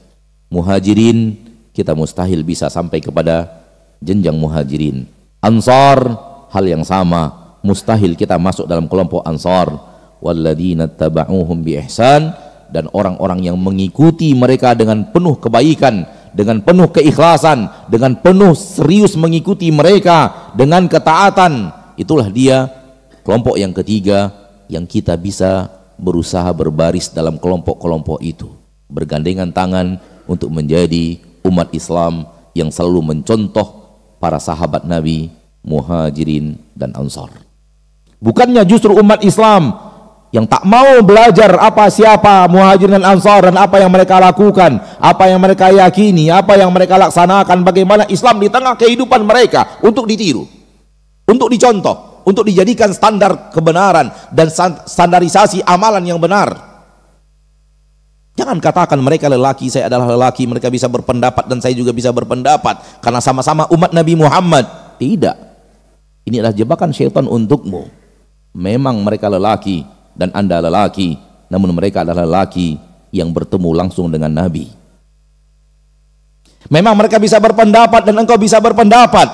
[SPEAKER 1] Muhajirin, kita mustahil bisa sampai kepada jenjang muhajirin. Ansar, hal yang sama, mustahil kita masuk dalam kelompok ansar dan orang-orang yang mengikuti mereka dengan penuh kebaikan, dengan penuh keikhlasan, dengan penuh serius mengikuti mereka dengan ketaatan. Itulah dia kelompok yang ketiga yang kita bisa berusaha berbaris dalam kelompok-kelompok itu, bergandengan tangan untuk menjadi umat Islam yang selalu mencontoh para sahabat Nabi, Muhajirin dan Ansar. Bukannya justru umat Islam yang tak mau belajar apa siapa muhajir dan ansar dan apa yang mereka lakukan apa yang mereka yakini apa yang mereka laksanakan bagaimana Islam di tengah kehidupan mereka untuk ditiru untuk dicontoh untuk dijadikan standar kebenaran dan standarisasi amalan yang benar jangan katakan mereka lelaki saya adalah lelaki mereka bisa berpendapat dan saya juga bisa berpendapat karena sama-sama umat Nabi Muhammad tidak ini adalah jebakan syaitan untukmu memang mereka lelaki dan Anda lelaki, namun mereka adalah lelaki yang bertemu langsung dengan Nabi. Memang mereka bisa berpendapat dan engkau bisa berpendapat,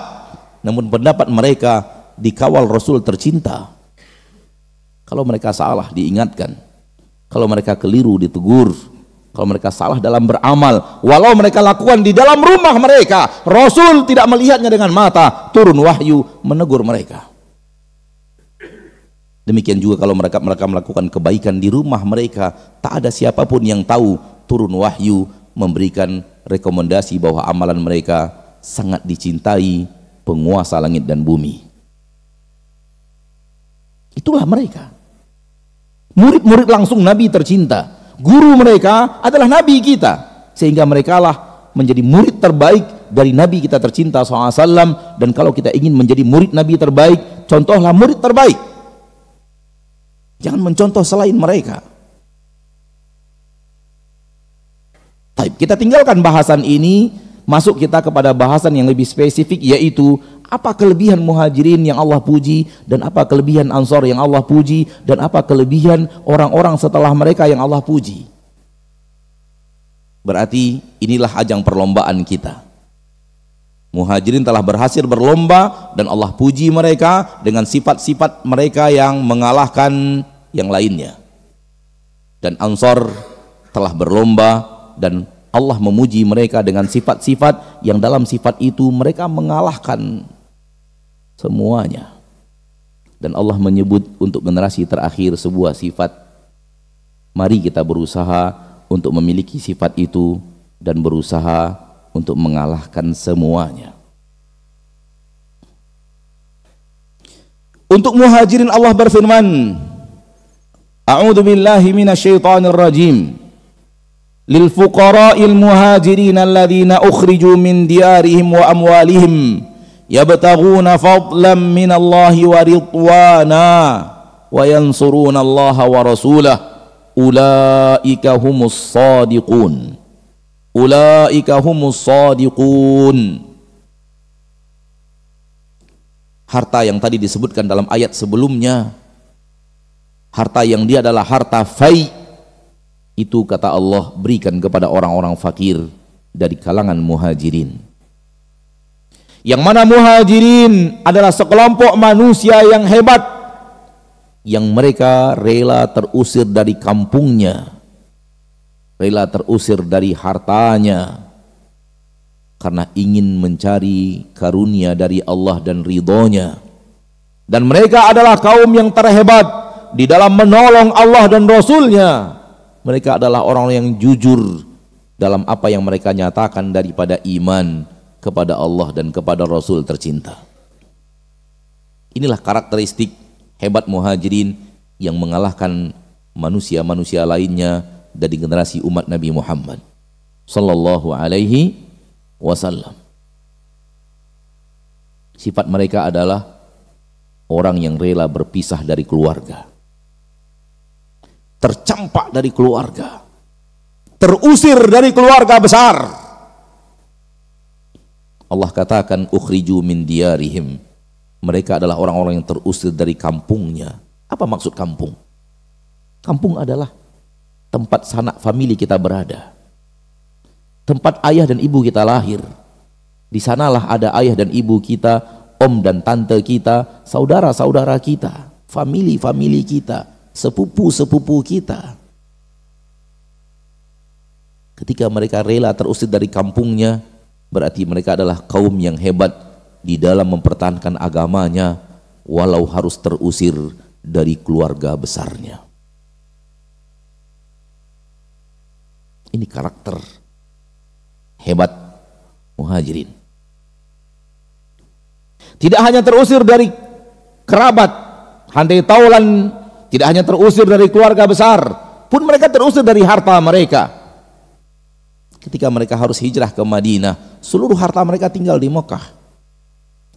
[SPEAKER 1] namun pendapat mereka dikawal Rasul tercinta. Kalau mereka salah diingatkan, kalau mereka keliru ditegur, kalau mereka salah dalam beramal, walau mereka lakukan di dalam rumah mereka, Rasul tidak melihatnya dengan mata, turun wahyu menegur mereka. Demikian juga kalau mereka mereka melakukan kebaikan di rumah mereka, tak ada siapapun yang tahu turun wahyu memberikan rekomendasi bahwa amalan mereka sangat dicintai penguasa langit dan bumi. Itulah mereka. Murid-murid langsung Nabi tercinta. Guru mereka adalah Nabi kita. Sehingga merekalah menjadi murid terbaik dari Nabi kita tercinta SAW. Dan kalau kita ingin menjadi murid Nabi terbaik, contohlah murid terbaik Jangan mencontoh selain mereka. Taib, kita tinggalkan bahasan ini, masuk kita kepada bahasan yang lebih spesifik yaitu apa kelebihan muhajirin yang Allah puji dan apa kelebihan ansor yang Allah puji dan apa kelebihan orang-orang setelah mereka yang Allah puji. Berarti inilah ajang perlombaan kita. Muhajirin telah berhasil berlomba dan Allah puji mereka dengan sifat-sifat mereka yang mengalahkan yang lainnya. Dan Ansor telah berlomba dan Allah memuji mereka dengan sifat-sifat yang dalam sifat itu mereka mengalahkan semuanya. Dan Allah menyebut untuk generasi terakhir sebuah sifat. Mari kita berusaha untuk memiliki sifat itu dan berusaha untuk mengalahkan semuanya. Untuk muhajirin Allah berfirman, A'udzu billahi minasyaitonir rajim. Lil fuqara'il muhajirin alladziina ukhriju min diyarihim wa amwalihim yabtaghuna fadlan min wa ridwana wa yansuruna wa rasulah ulaika humus Harta yang tadi disebutkan dalam ayat sebelumnya harta yang dia adalah harta fai itu kata Allah berikan kepada orang-orang fakir dari kalangan muhajirin yang mana muhajirin adalah sekelompok manusia yang hebat yang mereka rela terusir dari kampungnya rela terusir dari hartanya karena ingin mencari karunia dari Allah dan ridhonya dan mereka adalah kaum yang terhebat di dalam menolong Allah dan Rasulnya mereka adalah orang yang jujur dalam apa yang mereka nyatakan daripada iman kepada Allah dan kepada Rasul tercinta inilah karakteristik hebat muhajirin yang mengalahkan manusia-manusia lainnya dari generasi umat Nabi Muhammad sallallahu alaihi wasallam sifat mereka adalah orang yang rela berpisah dari keluarga tercampak dari keluarga, terusir dari keluarga besar. Allah katakan ukhriju min diarihim. Mereka adalah orang-orang yang terusir dari kampungnya. Apa maksud kampung? Kampung adalah tempat sanak famili kita berada. Tempat ayah dan ibu kita lahir. Di sanalah ada ayah dan ibu kita, om dan tante kita, saudara-saudara kita, famili-famili kita, sepupu-sepupu kita. Ketika mereka rela terusir dari kampungnya, berarti mereka adalah kaum yang hebat di dalam mempertahankan agamanya walau harus terusir dari keluarga besarnya. Ini karakter hebat muhajirin. Tidak hanya terusir dari kerabat, hantai taulan tidak hanya terusir dari keluarga besar, pun mereka terusir dari harta mereka. Ketika mereka harus hijrah ke Madinah, seluruh harta mereka tinggal di Mekah.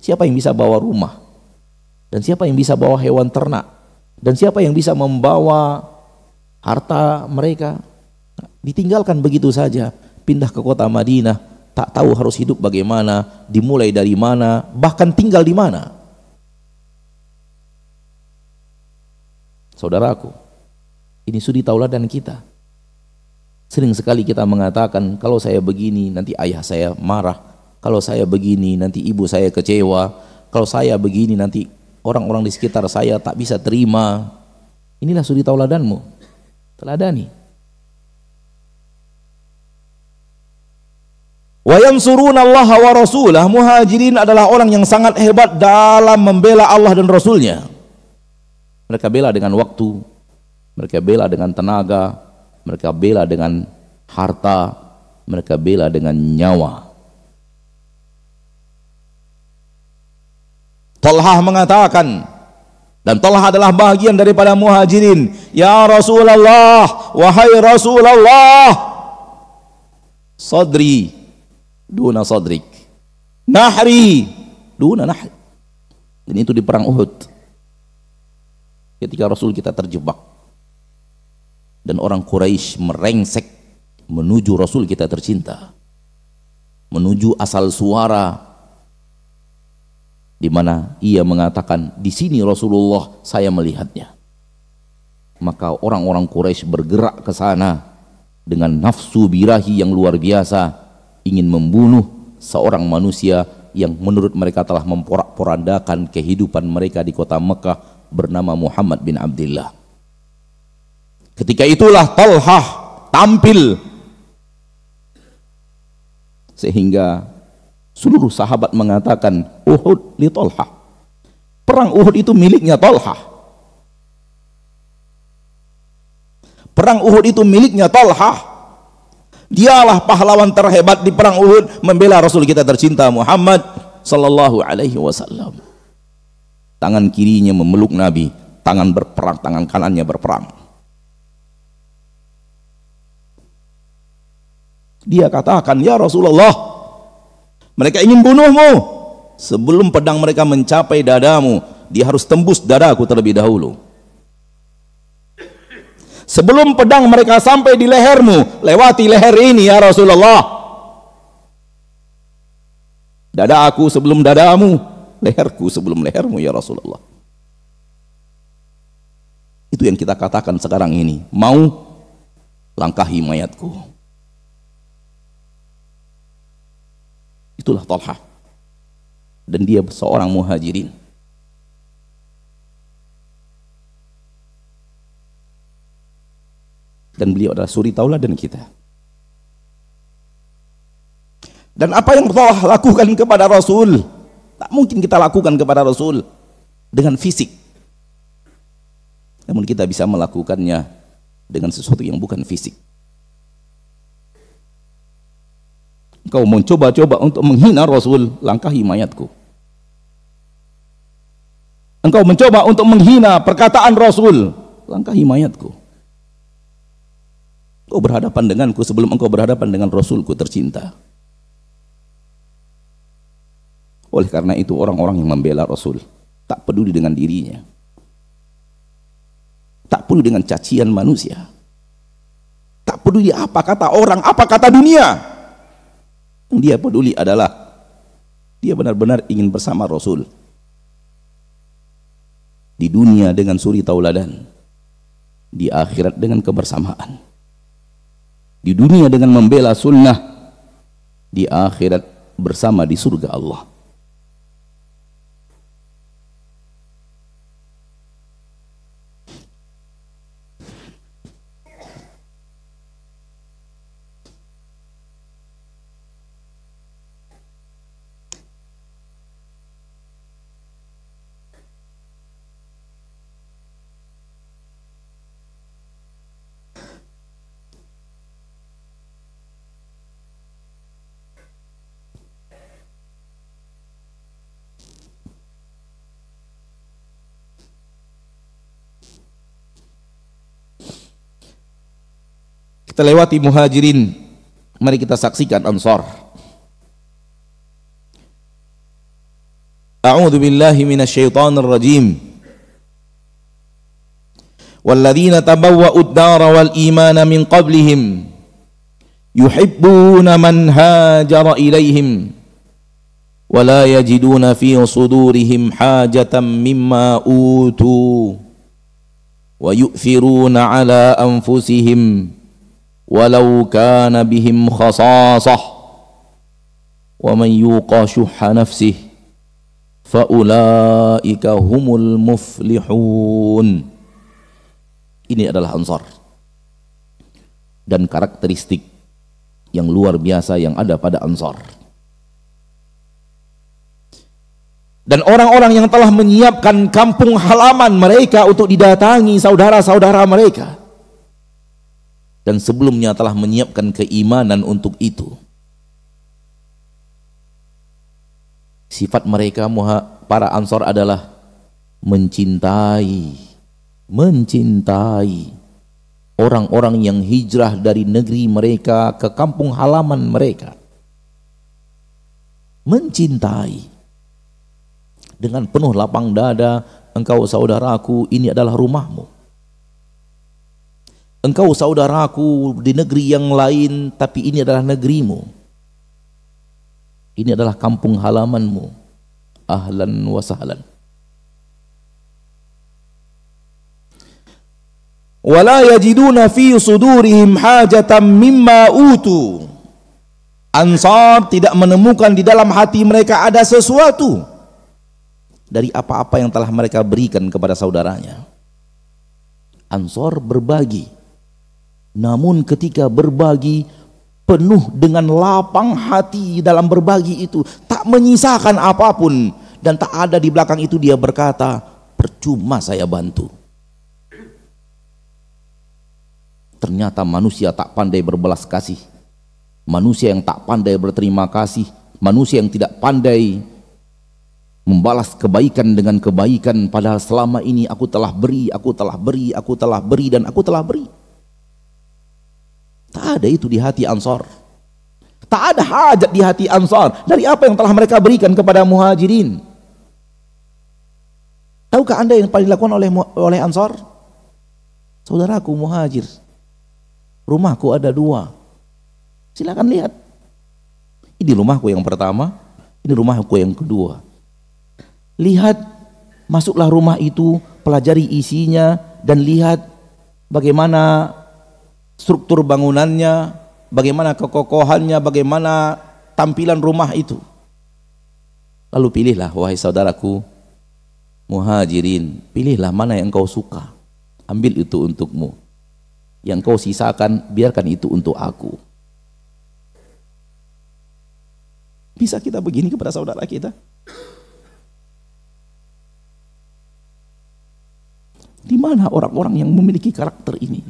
[SPEAKER 1] Siapa yang bisa bawa rumah? Dan siapa yang bisa bawa hewan ternak? Dan siapa yang bisa membawa harta mereka? Nah, ditinggalkan begitu saja, pindah ke kota Madinah, tak tahu harus hidup bagaimana, dimulai dari mana, bahkan tinggal di mana. Saudaraku, ini sudi dan kita. Sering sekali kita mengatakan, kalau saya begini nanti ayah saya marah, kalau saya begini nanti ibu saya kecewa, kalau saya begini nanti orang-orang di sekitar saya tak bisa terima. Inilah sudi tauladanmu. Teladani. Wayang suruna Allah wa rasulah. Muhajirin adalah orang yang sangat hebat dalam membela Allah dan Rasulnya. Mereka bela dengan waktu, mereka bela dengan tenaga, mereka bela dengan harta, mereka bela dengan nyawa. Tolhah mengatakan, dan Talha adalah bagian daripada muhajirin. Ya Rasulullah, wahai Rasulullah, sadri duna sadrik, nahri duna nahri. Dan itu di perang Uhud ketika Rasul kita terjebak dan orang Quraisy merengsek menuju Rasul kita tercinta menuju asal suara di mana ia mengatakan di sini Rasulullah saya melihatnya maka orang-orang Quraisy bergerak ke sana dengan nafsu birahi yang luar biasa ingin membunuh seorang manusia yang menurut mereka telah memporak-porandakan kehidupan mereka di kota Mekah bernama Muhammad bin Abdullah. Ketika itulah Talhah tampil sehingga seluruh sahabat mengatakan Uhud li Talhah. Perang Uhud itu miliknya Talhah. Perang Uhud itu miliknya Talhah. Dialah pahlawan terhebat di perang Uhud membela Rasul kita tercinta Muhammad sallallahu alaihi wasallam tangan kirinya memeluk Nabi tangan berperang tangan kanannya berperang dia katakan ya Rasulullah mereka ingin bunuhmu sebelum pedang mereka mencapai dadamu dia harus tembus dadaku terlebih dahulu sebelum pedang mereka sampai di lehermu lewati leher ini ya Rasulullah dada aku sebelum dadamu leherku sebelum lehermu ya Rasulullah itu yang kita katakan sekarang ini mau langkahi mayatku itulah Talha dan dia seorang muhajirin dan beliau adalah suri tauladan kita dan apa yang Allah lakukan kepada Rasul Tak mungkin kita lakukan kepada Rasul dengan fisik. Namun kita bisa melakukannya dengan sesuatu yang bukan fisik. Engkau mencoba-coba untuk menghina Rasul, langkahi mayatku. Engkau mencoba untuk menghina perkataan Rasul, langkahi mayatku. Engkau berhadapan denganku sebelum engkau berhadapan dengan Rasulku tercinta. Oleh karena itu orang-orang yang membela Rasul tak peduli dengan dirinya. Tak peduli dengan cacian manusia. Tak peduli apa kata orang, apa kata dunia. Yang dia peduli adalah dia benar-benar ingin bersama Rasul. Di dunia dengan suri tauladan. Di akhirat dengan kebersamaan. Di dunia dengan membela sunnah. Di akhirat bersama di surga Allah. Kita lewati muhajirin. Mari kita saksikan ansar. A'udhu billahi minasyaitonir rajim. Walladzina tabawwa'ud dara wal imana min qablihim yuhibbuna man hajara ولا يجدون في صدورهم حاجة مما أوتوا ويؤثرون على أنفسهم walau kana bihim khasasah wa man yuqa syuhha nafsihi faulaika humul muflihun ini adalah ansar dan karakteristik yang luar biasa yang ada pada ansar dan orang-orang yang telah menyiapkan kampung halaman mereka untuk didatangi saudara-saudara mereka dan sebelumnya telah menyiapkan keimanan untuk itu. Sifat mereka para ansor adalah mencintai, mencintai orang-orang yang hijrah dari negeri mereka ke kampung halaman mereka. Mencintai dengan penuh lapang dada, engkau saudaraku, ini adalah rumahmu engkau saudaraku di negeri yang lain tapi ini adalah negerimu ini adalah kampung halamanmu ahlan wa sahlan wala yajiduna fi sudurihim hajatan mimma utu Ansar tidak menemukan di dalam hati mereka ada sesuatu dari apa-apa yang telah mereka berikan kepada saudaranya. Ansor berbagi namun ketika berbagi penuh dengan lapang hati dalam berbagi itu tak menyisakan apapun dan tak ada di belakang itu dia berkata percuma saya bantu ternyata manusia tak pandai berbelas kasih manusia yang tak pandai berterima kasih manusia yang tidak pandai membalas kebaikan dengan kebaikan padahal selama ini aku telah beri aku telah beri aku telah beri dan aku telah beri Tak ada itu di hati Ansor, Tak ada hajat di hati Ansor. dari apa yang telah mereka berikan kepada Muhajirin. Tahukah Anda yang paling dilakukan oleh oleh Ansar? Saudaraku Muhajir. Rumahku ada dua. Silakan lihat. Ini rumahku yang pertama, ini rumahku yang kedua. Lihat masuklah rumah itu, pelajari isinya dan lihat bagaimana struktur bangunannya, bagaimana kekokohannya, bagaimana tampilan rumah itu. Lalu pilihlah wahai saudaraku muhajirin, pilihlah mana yang kau suka. Ambil itu untukmu. Yang kau sisakan biarkan itu untuk aku. Bisa kita begini kepada saudara kita? Di mana orang-orang yang memiliki karakter ini?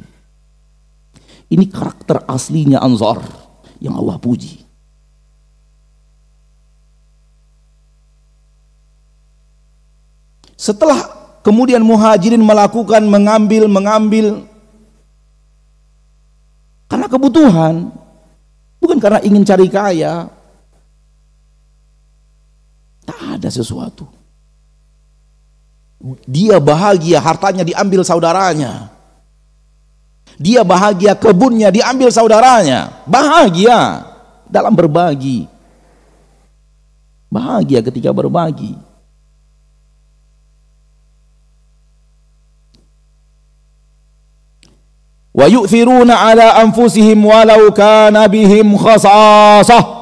[SPEAKER 1] Ini karakter aslinya Anzar yang Allah puji. Setelah kemudian muhajirin melakukan mengambil mengambil karena kebutuhan bukan karena ingin cari kaya tak ada sesuatu dia bahagia hartanya diambil saudaranya dia bahagia kebunnya diambil saudaranya. Bahagia dalam berbagi. Bahagia ketika berbagi. Wa yu'thiruna ala anfusihim walau kana bihim khasasah.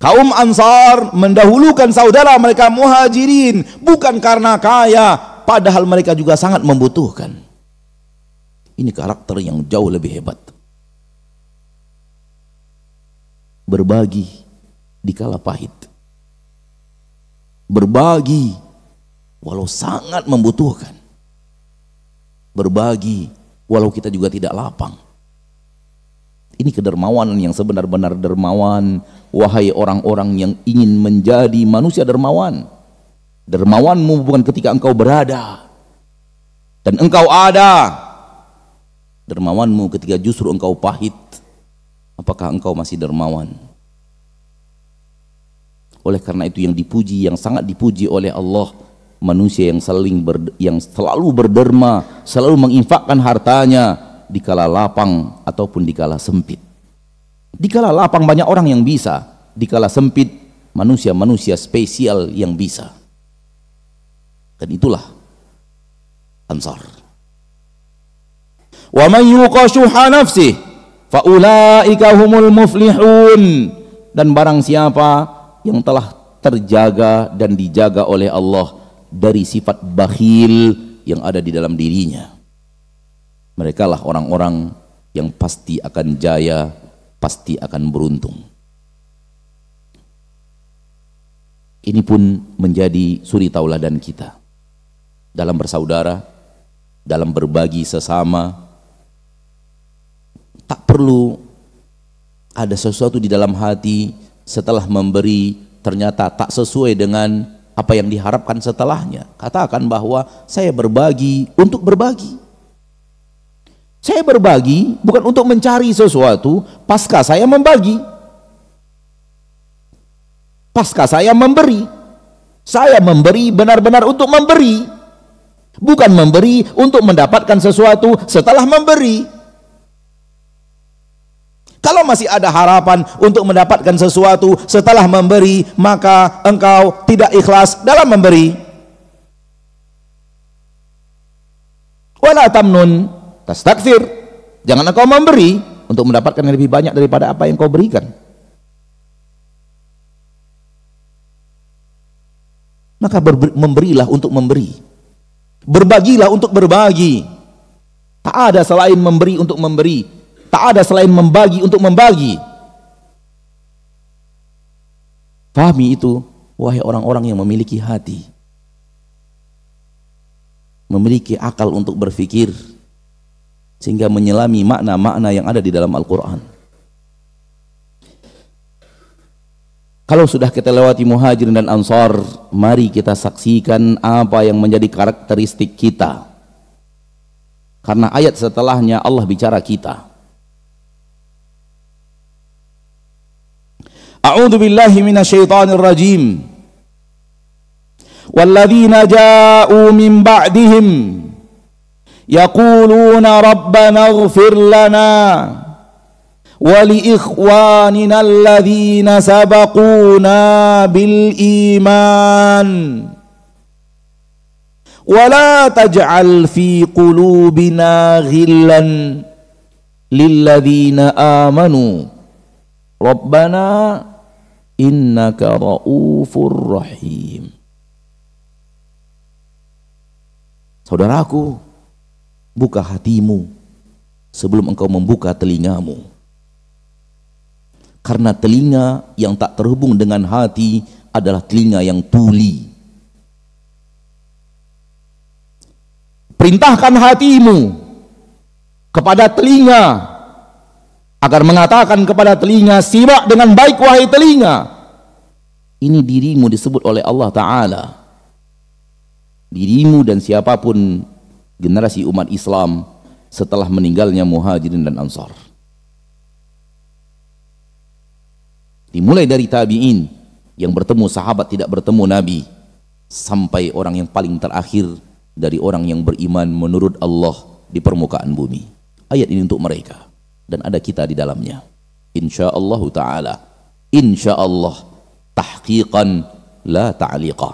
[SPEAKER 1] Kaum Ansar mendahulukan saudara mereka muhajirin bukan karena kaya, padahal mereka juga sangat membutuhkan. Ini karakter yang jauh lebih hebat. Berbagi di kala pahit. Berbagi walau sangat membutuhkan. Berbagi walau kita juga tidak lapang. Ini kedermawanan yang sebenar-benar dermawan. Wahai orang-orang yang ingin menjadi manusia dermawan. Dermawanmu bukan ketika engkau berada. Dan engkau ada dermawanmu ketika justru engkau pahit apakah engkau masih dermawan oleh karena itu yang dipuji yang sangat dipuji oleh Allah manusia yang saling ber, yang selalu berderma selalu menginfakkan hartanya di kala lapang ataupun di kala sempit Di kala lapang banyak orang yang bisa di kala sempit manusia-manusia spesial yang bisa dan itulah Ansar wa man yuqashuha nafsih fa ulaika humul muflihun dan barang siapa yang telah terjaga dan dijaga oleh Allah dari sifat bakhil yang ada di dalam dirinya merekalah orang-orang yang pasti akan jaya pasti akan beruntung ini pun menjadi suri tauladan kita dalam bersaudara, dalam berbagi sesama, tak perlu ada sesuatu di dalam hati setelah memberi ternyata tak sesuai dengan apa yang diharapkan setelahnya. Katakan bahwa saya berbagi untuk berbagi. Saya berbagi bukan untuk mencari sesuatu pasca saya membagi. Pasca saya memberi. Saya memberi benar-benar untuk memberi. Bukan memberi untuk mendapatkan sesuatu setelah memberi. Kalau masih ada harapan untuk mendapatkan sesuatu setelah memberi, maka engkau tidak ikhlas dalam memberi. Wala tamnun tastakfir. Jangan engkau memberi untuk mendapatkan yang lebih banyak daripada apa yang kau berikan. Maka memberilah untuk memberi. Berbagilah untuk berbagi. Tak ada selain memberi untuk memberi Tak ada selain membagi untuk membagi. Fahmi itu, wahai orang-orang yang memiliki hati. Memiliki akal untuk berpikir. Sehingga menyelami makna-makna yang ada di dalam Al-Quran. Kalau sudah kita lewati muhajirin dan ansor, mari kita saksikan apa yang menjadi karakteristik kita. Karena ayat setelahnya Allah bicara kita. أعوذ بالله من الشيطان الرجيم والذين جاءوا من بعدهم يقولون ربنا اغفر لنا ولإخواننا الذين سبقونا بالإيمان ولا تجعل في قلوبنا غلا للذين آمنوا ربنا innaka raufur rahim Saudaraku buka hatimu sebelum engkau membuka telingamu karena telinga yang tak terhubung dengan hati adalah telinga yang tuli. Perintahkan hatimu kepada telinga agar mengatakan kepada telinga, simak dengan baik wahai telinga, ini dirimu disebut oleh Allah Ta'ala dirimu dan siapapun generasi umat Islam setelah meninggalnya muhajirin dan ansar dimulai dari tabi'in yang bertemu sahabat tidak bertemu nabi sampai orang yang paling terakhir dari orang yang beriman menurut Allah di permukaan bumi ayat ini untuk mereka dan ada kita di dalamnya insyaallah ta'ala insyaallah tahqiqan la ta'liqa.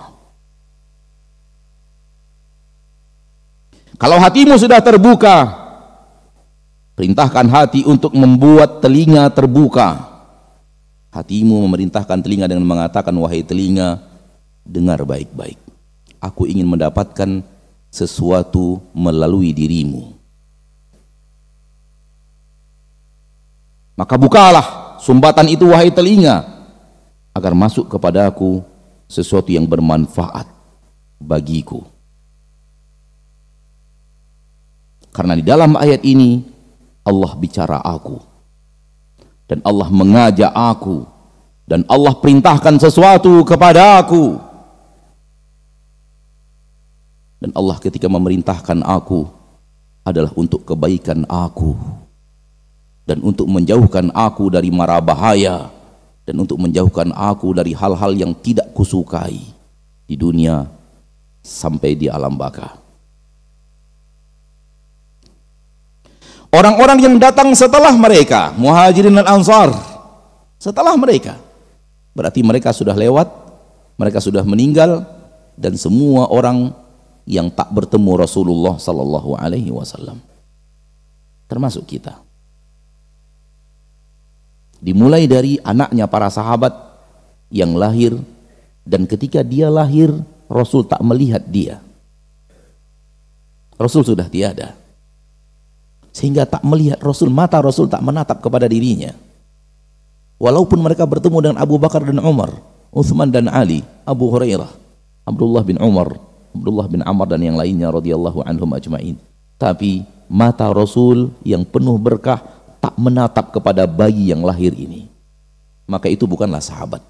[SPEAKER 1] Kalau hatimu sudah terbuka, perintahkan hati untuk membuat telinga terbuka. Hatimu memerintahkan telinga dengan mengatakan, wahai telinga, dengar baik-baik. Aku ingin mendapatkan sesuatu melalui dirimu. Maka bukalah sumbatan itu wahai telinga agar masuk kepada aku sesuatu yang bermanfaat bagiku. Karena di dalam ayat ini Allah bicara aku dan Allah mengajak aku dan Allah perintahkan sesuatu kepada aku dan Allah ketika memerintahkan aku adalah untuk kebaikan aku dan untuk menjauhkan aku dari mara bahaya dan untuk menjauhkan aku dari hal-hal yang tidak kusukai di dunia sampai di alam baka. Orang-orang yang datang setelah mereka, muhajirin dan ansar, setelah mereka, berarti mereka sudah lewat, mereka sudah meninggal, dan semua orang yang tak bertemu Rasulullah Sallallahu Alaihi Wasallam, termasuk kita. Dimulai dari anaknya para sahabat yang lahir dan ketika dia lahir Rasul tak melihat dia. Rasul sudah tiada. Sehingga tak melihat Rasul, mata Rasul tak menatap kepada dirinya. Walaupun mereka bertemu dengan Abu Bakar dan Umar, Uthman dan Ali, Abu Hurairah, Abdullah bin Umar, Abdullah bin Amr dan yang lainnya radhiyallahu anhum ajmain. Tapi mata Rasul yang penuh berkah tak menatap kepada bayi yang lahir ini, maka itu bukanlah sahabat.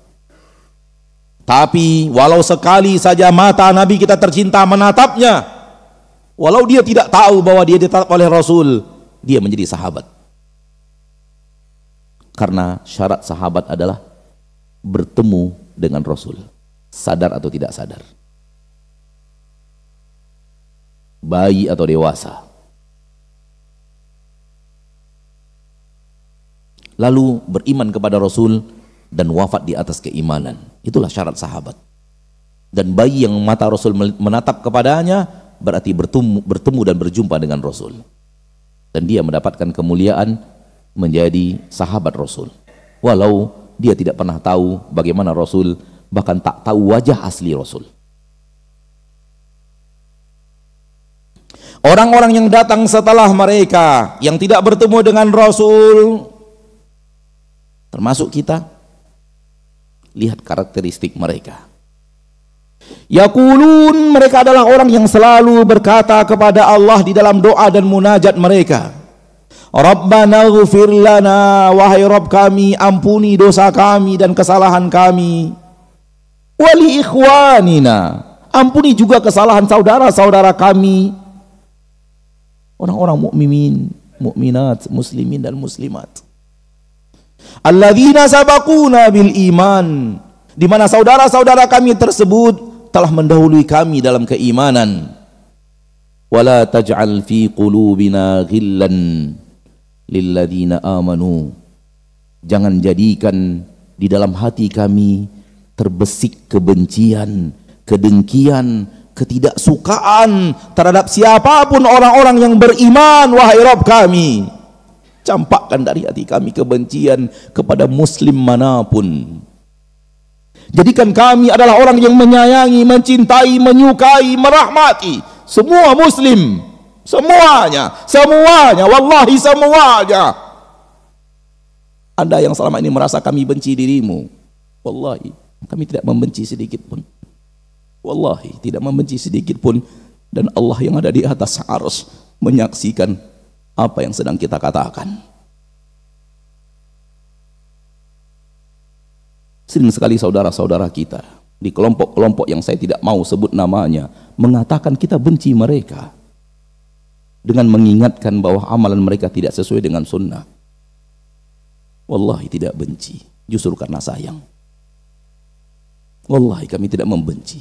[SPEAKER 1] Tapi walau sekali saja mata Nabi kita tercinta menatapnya, walau dia tidak tahu bahwa dia ditatap oleh Rasul, dia menjadi sahabat. Karena syarat sahabat adalah bertemu dengan Rasul, sadar atau tidak sadar. Bayi atau dewasa, lalu beriman kepada Rasul dan wafat di atas keimanan. Itulah syarat sahabat. Dan bayi yang mata Rasul menatap kepadanya berarti bertemu, bertemu dan berjumpa dengan Rasul. Dan dia mendapatkan kemuliaan menjadi sahabat Rasul. Walau dia tidak pernah tahu bagaimana Rasul, bahkan tak tahu wajah asli Rasul. Orang-orang yang datang setelah mereka yang tidak bertemu dengan Rasul termasuk kita lihat karakteristik mereka Yakulun mereka adalah orang yang selalu berkata kepada Allah di dalam doa dan munajat mereka Rabbana ghufir lana wahai Rabb kami ampuni dosa kami dan kesalahan kami wali ikhwanina ampuni juga kesalahan saudara-saudara kami orang-orang mukminin mukminat muslimin dan muslimat Alladzina sabakuna bil iman. Di mana saudara-saudara kami tersebut telah mendahului kami dalam keimanan. Wala taj'al fi qulubina ghillan lilladzina amanu. Jangan jadikan di dalam hati kami terbesik kebencian, kedengkian, ketidaksukaan terhadap siapapun orang-orang yang beriman wahai Rabb kami campakkan dari hati kami kebencian kepada muslim manapun jadikan kami adalah orang yang menyayangi, mencintai, menyukai, merahmati semua muslim semuanya, semuanya wallahi semuanya anda yang selama ini merasa kami benci dirimu wallahi kami tidak membenci sedikit pun wallahi tidak membenci sedikit pun dan Allah yang ada di atas harus menyaksikan apa yang sedang kita katakan. Sering sekali saudara-saudara kita di kelompok-kelompok yang saya tidak mau sebut namanya mengatakan kita benci mereka dengan mengingatkan bahwa amalan mereka tidak sesuai dengan sunnah. Wallahi tidak benci, justru karena sayang. Wallahi kami tidak membenci.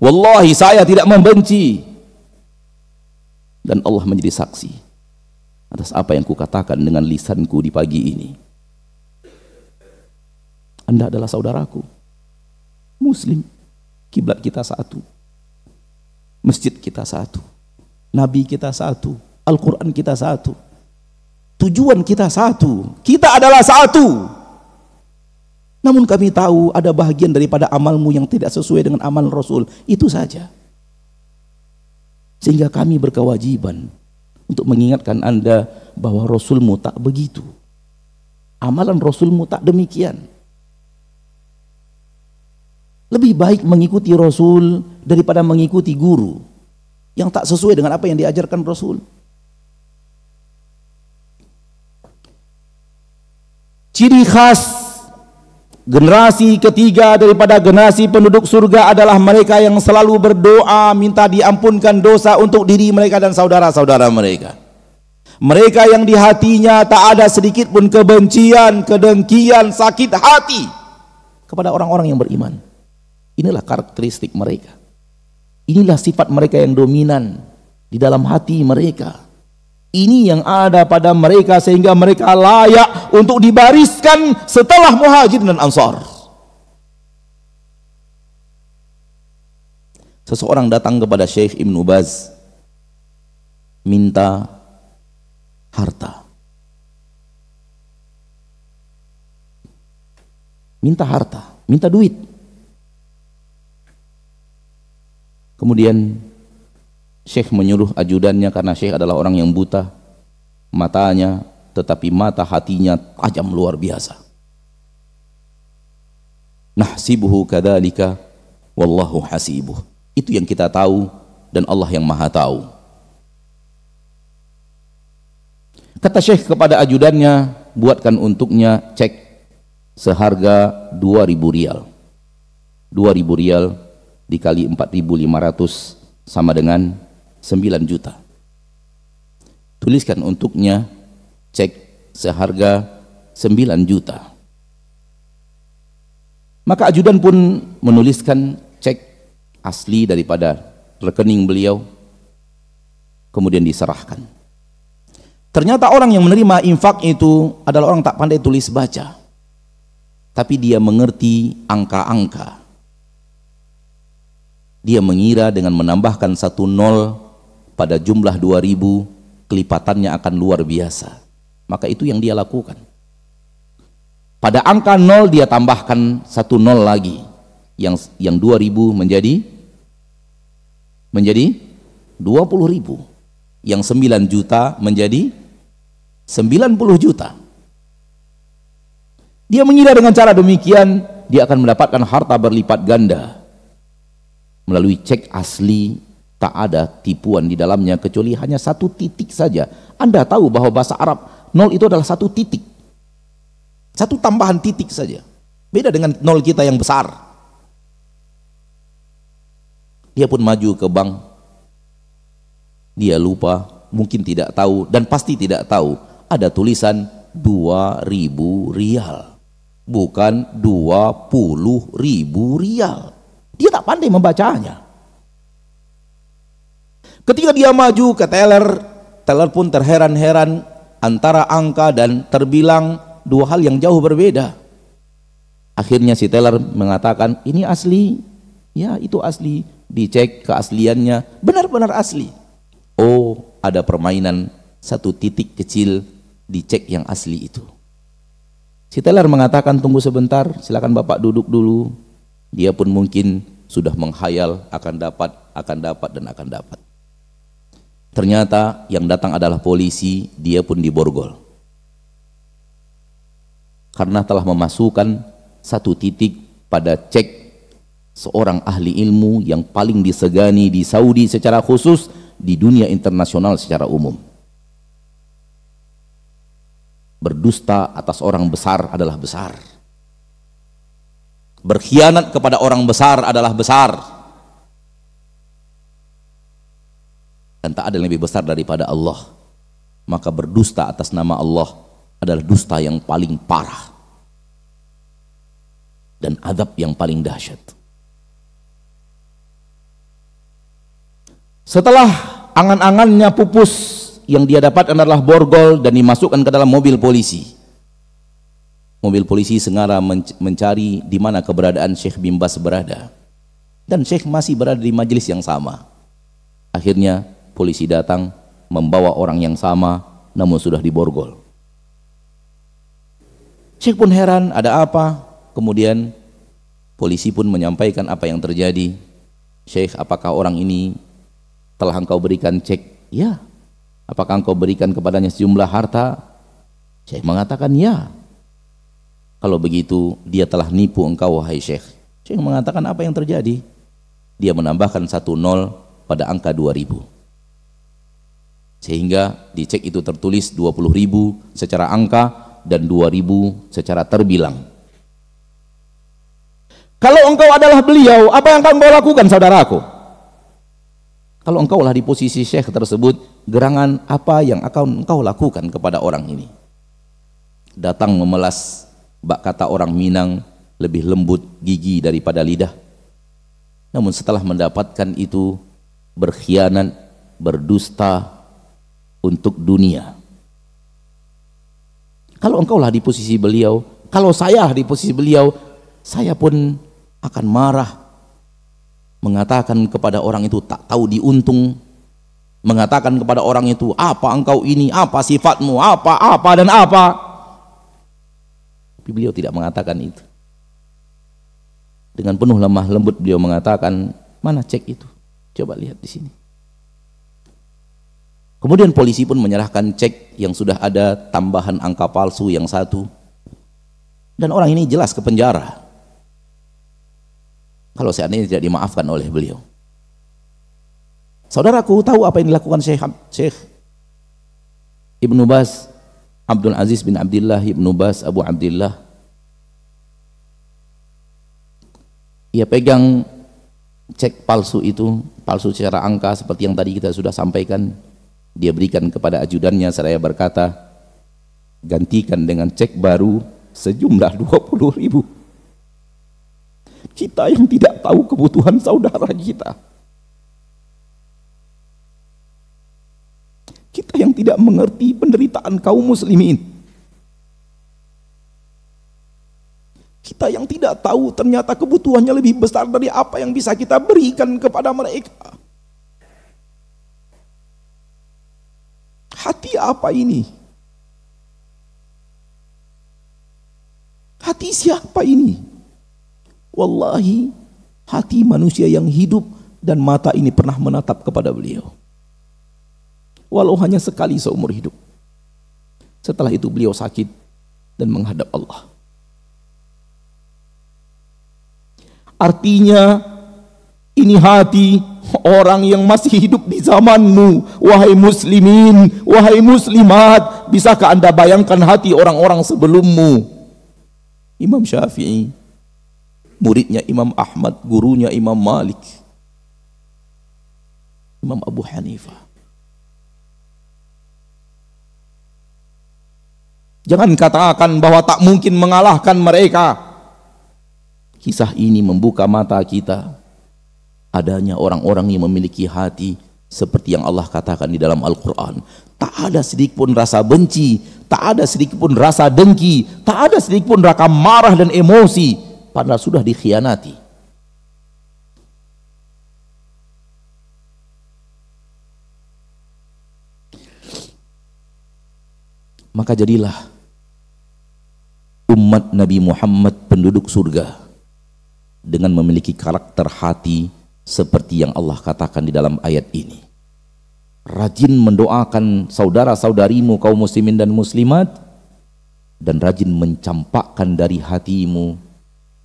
[SPEAKER 1] Wallahi saya tidak membenci. Dan Allah menjadi saksi atas apa yang kukatakan dengan lisanku di pagi ini. Anda adalah saudaraku, Muslim, kiblat kita satu, masjid kita satu, Nabi kita satu, Al-Quran kita satu, tujuan kita satu, kita adalah satu. Namun kami tahu ada bagian daripada amalmu yang tidak sesuai dengan amal Rasul. Itu saja. Sehingga kami berkewajiban untuk mengingatkan Anda bahwa Rasulmu tak begitu. Amalan Rasulmu tak demikian. Lebih baik mengikuti Rasul daripada mengikuti guru yang tak sesuai dengan apa yang diajarkan Rasul. Ciri khas Generasi ketiga daripada generasi penduduk surga adalah mereka yang selalu berdoa minta diampunkan dosa untuk diri mereka dan saudara-saudara mereka. Mereka yang di hatinya tak ada sedikit pun kebencian, kedengkian, sakit hati kepada orang-orang yang beriman. Inilah karakteristik mereka. Inilah sifat mereka yang dominan di dalam hati mereka. Ini yang ada pada mereka sehingga mereka layak untuk dibariskan setelah muhajir dan ansar. Seseorang datang kepada Syekh Ibn Baz minta harta. Minta harta, minta duit. Kemudian Syekh menyuruh ajudannya karena Syekh adalah orang yang buta matanya tetapi mata hatinya tajam luar biasa nahsibuhu kadalika wallahu hasibuh itu yang kita tahu dan Allah yang maha tahu kata Syekh kepada ajudannya buatkan untuknya cek seharga 2000 rial 2000 rial dikali 4500 sama dengan 9 juta. Tuliskan untuknya cek seharga 9 juta. Maka ajudan pun menuliskan cek asli daripada rekening beliau kemudian diserahkan. Ternyata orang yang menerima infak itu adalah orang tak pandai tulis baca. Tapi dia mengerti angka-angka. Dia mengira dengan menambahkan satu nol pada jumlah 2000 kelipatannya akan luar biasa maka itu yang dia lakukan pada angka nol dia tambahkan satu nol lagi yang yang 2000 menjadi menjadi 20.000 yang 9 juta menjadi 90 juta dia mengira dengan cara demikian dia akan mendapatkan harta berlipat ganda melalui cek asli tak ada tipuan di dalamnya kecuali hanya satu titik saja. Anda tahu bahwa bahasa Arab nol itu adalah satu titik. Satu tambahan titik saja. Beda dengan nol kita yang besar. Dia pun maju ke bank. Dia lupa, mungkin tidak tahu dan pasti tidak tahu ada tulisan 2000 rial. Bukan 20 ribu rial. Dia tak pandai membacanya Ketika dia maju ke teller, teller pun terheran-heran antara angka dan terbilang dua hal yang jauh berbeda. Akhirnya si teller mengatakan, ini asli. Ya itu asli. Dicek keasliannya, benar-benar asli. Oh, ada permainan satu titik kecil dicek yang asli itu. Si teller mengatakan tunggu sebentar, silakan bapak duduk dulu. Dia pun mungkin sudah menghayal akan dapat, akan dapat dan akan dapat. Ternyata yang datang adalah polisi, dia pun diborgol. Karena telah memasukkan satu titik pada cek seorang ahli ilmu yang paling disegani di Saudi secara khusus, di dunia internasional secara umum. Berdusta atas orang besar adalah besar. Berkhianat kepada orang besar adalah besar dan tak ada yang lebih besar daripada Allah maka berdusta atas nama Allah adalah dusta yang paling parah dan adab yang paling dahsyat setelah angan-angannya pupus yang dia dapat adalah borgol dan dimasukkan ke dalam mobil polisi mobil polisi sengara mencari di mana keberadaan Syekh Bimbas berada dan Syekh masih berada di majelis yang sama akhirnya polisi datang membawa orang yang sama namun sudah diborgol. Syekh pun heran ada apa kemudian polisi pun menyampaikan apa yang terjadi Syekh apakah orang ini telah engkau berikan cek ya apakah engkau berikan kepadanya sejumlah harta Syekh mengatakan ya kalau begitu dia telah nipu engkau wahai Syekh Syekh mengatakan apa yang terjadi dia menambahkan satu nol pada angka 2000 sehingga di cek itu tertulis 20.000 secara angka dan 2.000 secara terbilang kalau engkau adalah beliau apa yang akan engkau lakukan saudaraku kalau engkau lah di posisi syekh tersebut gerangan apa yang akan engkau lakukan kepada orang ini datang memelas bak kata orang Minang lebih lembut gigi daripada lidah namun setelah mendapatkan itu berkhianat berdusta untuk dunia. Kalau engkaulah di posisi beliau, kalau saya di posisi beliau, saya pun akan marah mengatakan kepada orang itu tak tahu diuntung mengatakan kepada orang itu apa engkau ini apa sifatmu apa apa dan apa tapi beliau tidak mengatakan itu dengan penuh lemah lembut beliau mengatakan mana cek itu coba lihat di sini Kemudian polisi pun menyerahkan cek yang sudah ada tambahan angka palsu yang satu. Dan orang ini jelas ke penjara. Kalau seandainya tidak dimaafkan oleh beliau. Saudaraku tahu apa yang dilakukan Syekh, Syekh Ibnu Bas Abdul Aziz bin Abdullah Ibnu Bas Abu Abdullah ia pegang cek palsu itu palsu secara angka seperti yang tadi kita sudah sampaikan dia berikan kepada ajudannya seraya berkata, gantikan dengan cek baru sejumlah 20 ribu. Kita yang tidak tahu kebutuhan saudara kita. Kita yang tidak mengerti penderitaan kaum muslimin. Kita yang tidak tahu ternyata kebutuhannya lebih besar dari apa yang bisa kita berikan kepada mereka. Hati apa ini? Hati siapa ini? Wallahi, hati manusia yang hidup dan mata ini pernah menatap kepada beliau. Walau hanya sekali seumur hidup. Setelah itu beliau sakit dan menghadap Allah. Artinya ini hati orang yang masih hidup di zamanmu, wahai muslimin, wahai muslimat, bisakah Anda bayangkan hati orang-orang sebelummu? Imam Syafi'i, muridnya Imam Ahmad, gurunya Imam Malik, Imam Abu Hanifah. Jangan katakan bahwa tak mungkin mengalahkan mereka. Kisah ini membuka mata kita adanya orang-orang yang memiliki hati seperti yang Allah katakan di dalam Al-Quran. Tak ada sedikit pun rasa benci, tak ada sedikit pun rasa dengki, tak ada sedikit pun raka marah dan emosi. Padahal sudah dikhianati. Maka jadilah umat Nabi Muhammad penduduk surga dengan memiliki karakter hati seperti yang Allah katakan di dalam ayat ini. Rajin mendoakan saudara-saudarimu kaum muslimin dan muslimat dan rajin mencampakkan dari hatimu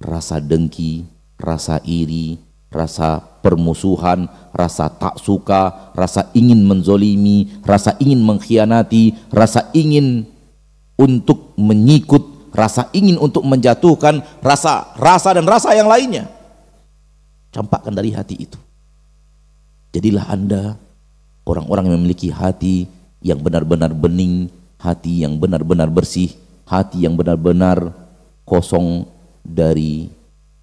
[SPEAKER 1] rasa dengki, rasa iri, rasa permusuhan, rasa tak suka, rasa ingin menzolimi, rasa ingin mengkhianati, rasa ingin untuk menyikut, rasa ingin untuk menjatuhkan, rasa rasa dan rasa yang lainnya Campakkan dari hati itu. Jadilah Anda orang-orang yang memiliki hati yang benar-benar bening, hati yang benar-benar bersih, hati yang benar-benar kosong dari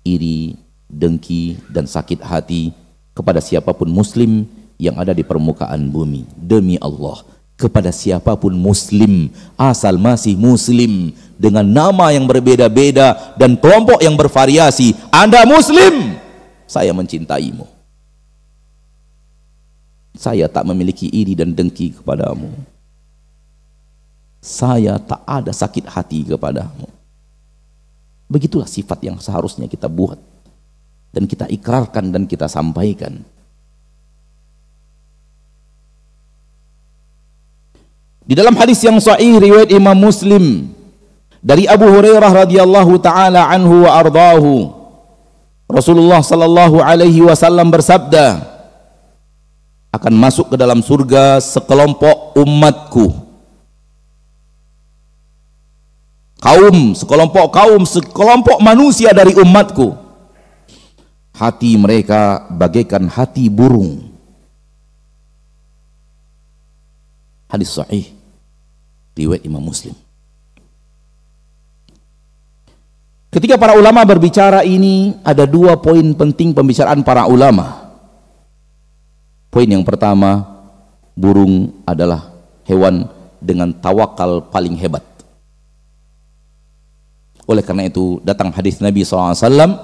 [SPEAKER 1] iri, dengki, dan sakit hati kepada siapapun muslim yang ada di permukaan bumi. Demi Allah, kepada siapapun muslim, asal masih muslim, dengan nama yang berbeda-beda dan kelompok yang bervariasi, Anda muslim! saya mencintaimu. Saya tak memiliki iri dan dengki kepadamu. Saya tak ada sakit hati kepadamu. Begitulah sifat yang seharusnya kita buat dan kita ikrarkan dan kita sampaikan. Di dalam hadis yang sahih riwayat Imam Muslim dari Abu Hurairah radhiyallahu taala anhu wa ardahu Rasulullah sallallahu alaihi wasallam bersabda akan masuk ke dalam surga sekelompok umatku kaum sekelompok kaum sekelompok manusia dari umatku hati mereka bagaikan hati burung hadis sahih riwayat Imam Muslim Ketika para ulama berbicara ini ada dua poin penting pembicaraan para ulama. Poin yang pertama, burung adalah hewan dengan tawakal paling hebat. Oleh karena itu datang hadis Nabi SAW,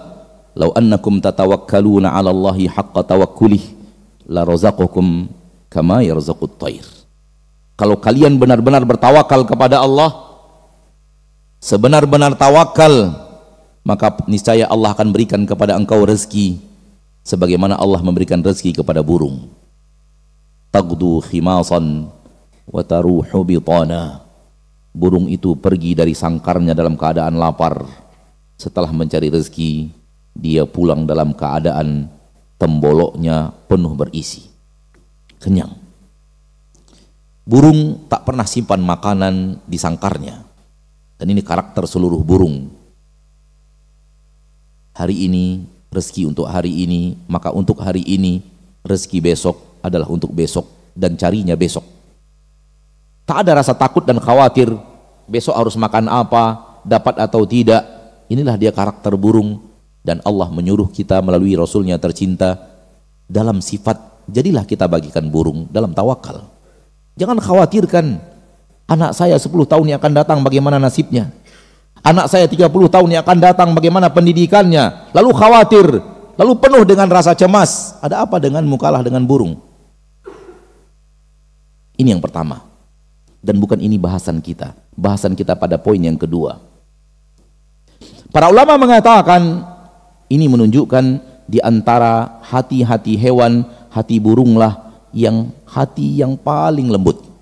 [SPEAKER 1] "Lau annakum tatawakkaluna 'ala Allahi haqqa tawakkulih, la razaqakum kama yarzaqut ta'ir. Kalau kalian benar-benar bertawakal kepada Allah, sebenar-benar tawakal, maka niscaya Allah akan berikan kepada engkau rezeki sebagaimana Allah memberikan rezeki kepada burung. Tagdu khimasan wa taruhu bitana. Burung itu pergi dari sangkarnya dalam keadaan lapar. Setelah mencari rezeki, dia pulang dalam keadaan temboloknya penuh berisi. Kenyang. Burung tak pernah simpan makanan di sangkarnya. Dan ini karakter seluruh burung hari ini rezeki untuk hari ini, maka untuk hari ini rezeki besok adalah untuk besok dan carinya besok. Tak ada rasa takut dan khawatir besok harus makan apa, dapat atau tidak. Inilah dia karakter burung dan Allah menyuruh kita melalui Rasulnya tercinta dalam sifat jadilah kita bagikan burung dalam tawakal. Jangan khawatirkan anak saya 10 tahun yang akan datang bagaimana nasibnya anak saya 30 tahun yang akan datang bagaimana pendidikannya lalu khawatir lalu penuh dengan rasa cemas ada apa dengan mukalah dengan burung ini yang pertama dan bukan ini bahasan kita bahasan kita pada poin yang kedua para ulama mengatakan ini menunjukkan di antara hati-hati hewan hati burunglah yang hati yang paling lembut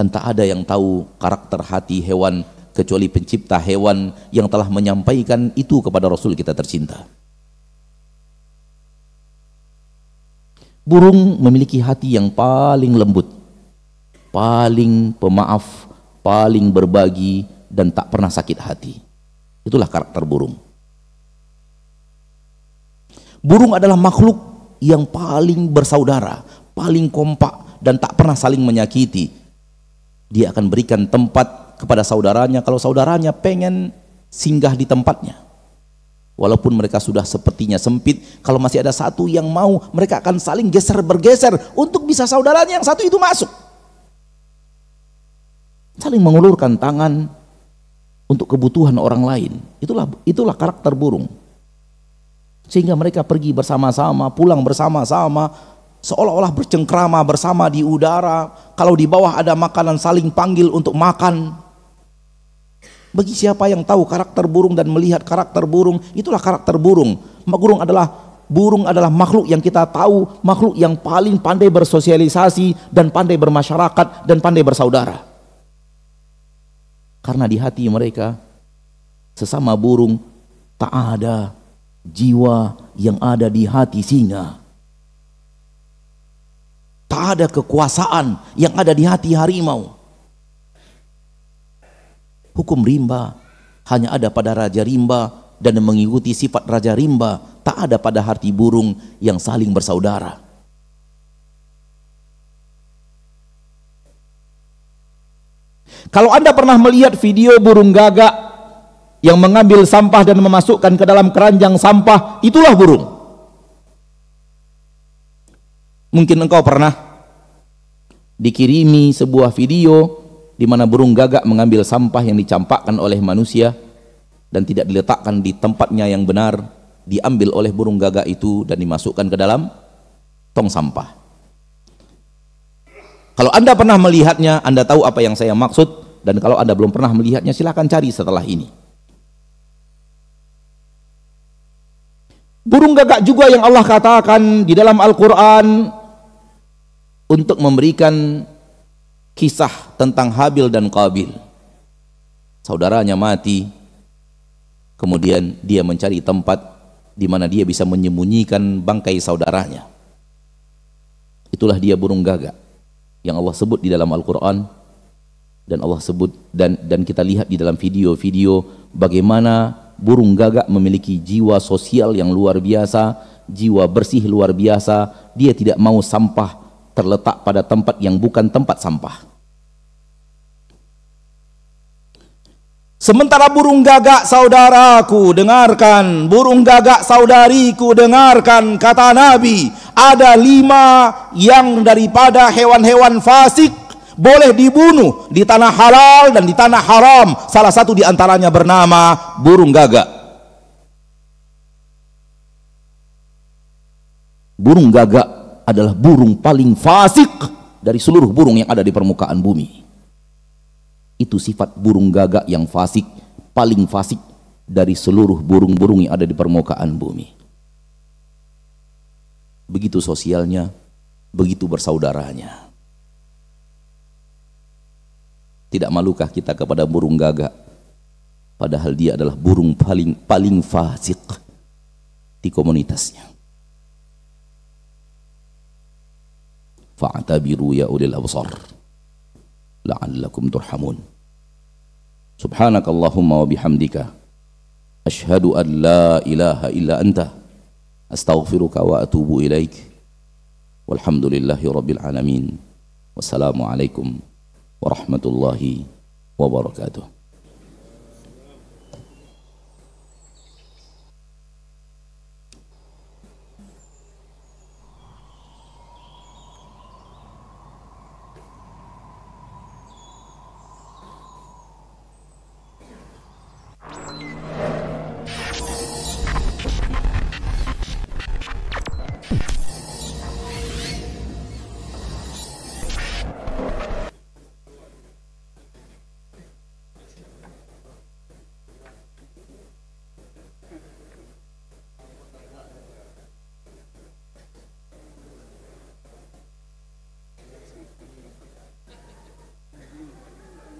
[SPEAKER 1] Kan tak ada yang tahu karakter hati hewan kecuali pencipta hewan yang telah menyampaikan itu kepada Rasul kita tercinta. Burung memiliki hati yang paling lembut, paling pemaaf, paling berbagi dan tak pernah sakit hati. Itulah karakter burung. Burung adalah makhluk yang paling bersaudara, paling kompak dan tak pernah saling menyakiti dia akan berikan tempat kepada saudaranya kalau saudaranya pengen singgah di tempatnya walaupun mereka sudah sepertinya sempit kalau masih ada satu yang mau mereka akan saling geser bergeser untuk bisa saudaranya yang satu itu masuk saling mengulurkan tangan untuk kebutuhan orang lain itulah itulah karakter burung sehingga mereka pergi bersama-sama pulang bersama-sama seolah-olah bercengkrama bersama di udara. Kalau di bawah ada makanan saling panggil untuk makan. Bagi siapa yang tahu karakter burung dan melihat karakter burung, itulah karakter burung. Burung adalah burung adalah makhluk yang kita tahu, makhluk yang paling pandai bersosialisasi dan pandai bermasyarakat dan pandai bersaudara. Karena di hati mereka sesama burung tak ada jiwa yang ada di hati singa. Tak ada kekuasaan yang ada di hati harimau. Hukum rimba hanya ada pada raja rimba dan mengikuti sifat raja rimba tak ada pada hati burung yang saling bersaudara. Kalau Anda pernah melihat video burung gagak yang mengambil sampah dan memasukkan ke dalam keranjang sampah, itulah burung. Mungkin engkau pernah dikirimi sebuah video di mana burung gagak mengambil sampah yang dicampakkan oleh manusia dan tidak diletakkan di tempatnya yang benar, diambil oleh burung gagak itu dan dimasukkan ke dalam tong sampah. Kalau Anda pernah melihatnya, Anda tahu apa yang saya maksud dan kalau Anda belum pernah melihatnya silahkan cari setelah ini. Burung gagak juga yang Allah katakan di dalam Al-Qur'an untuk memberikan kisah tentang Habil dan Kabil, Saudaranya mati, kemudian dia mencari tempat di mana dia bisa menyembunyikan bangkai saudaranya. Itulah dia burung gagak yang Allah sebut di dalam Al-Quran dan Allah sebut dan dan kita lihat di dalam video-video bagaimana burung gagak memiliki jiwa sosial yang luar biasa, jiwa bersih luar biasa, dia tidak mau sampah, terletak pada tempat yang bukan tempat sampah. Sementara burung gagak saudaraku dengarkan, burung gagak saudariku dengarkan kata Nabi, ada lima yang daripada hewan-hewan fasik boleh dibunuh di tanah halal dan di tanah haram. Salah satu di antaranya bernama burung gagak. Burung gagak adalah burung paling fasik dari seluruh burung yang ada di permukaan bumi. Itu sifat burung gagak yang fasik, paling fasik dari seluruh burung-burung yang ada di permukaan bumi. Begitu sosialnya, begitu bersaudaranya. Tidak malukah kita kepada burung gagak? Padahal dia adalah burung paling paling fasik di komunitasnya. فاعتبروا يا أولي الأبصار لعلكم ترحمون سبحانك اللهم وبحمدك أشهد أن لا إله إلا أنت أستغفرك وأتوب إليك والحمد لله رب العالمين والسلام عليكم ورحمة الله وبركاته